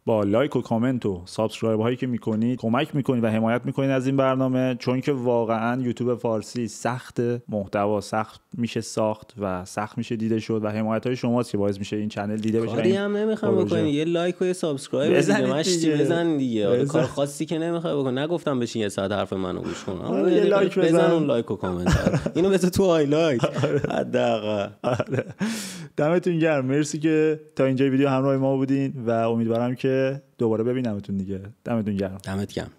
با لایک و کامنت و سابسکرایب هایی که میکنید کمک میکنید و حمایت میکنید از این برنامه چون که واقعا یوتیوب فارسی سخت محتوا سخت میشه ساخت و سخت میشه دیده شد و حمایت های شماست که باعث میشه این چنل دیده بشه کاری هم نمیخوام بکنید یه لایک و یه سابسکرایب بزن دیگه بزن دیگه کار خاصی که نمیخوام بکن نگفتم بشین یه ساعت حرف منو گوش کن آره، آره، یه لایک لایک و کامنت اینو بذار تو هایلایت آره. حداقل دمتون گرم مرسی که تا اینجا ویدیو همراه ما بودین و امیدوارم که که دوباره ببینمتون دیگه دمتون گرم دمت گرم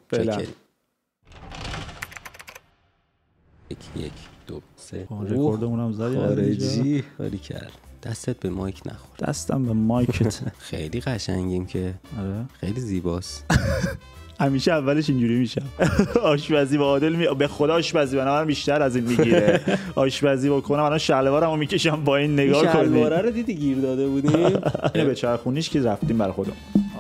یک یک دو سه رکوردمون هم زدی خارجی کاری کرد دستت به مایک نخورد دستم به مایکت خیلی قشنگیم که آره خیلی زیباست همیشه اولش اینجوری میشم آشپزی با عادل می... به خدا آشپزی من من بیشتر از این میگیره آشپزی بکنم الان شلوارمو میکشم با این نگاه کنی شلواره رو دیدی گیر داده بودیم به چرخونیش که رفتیم بر خودم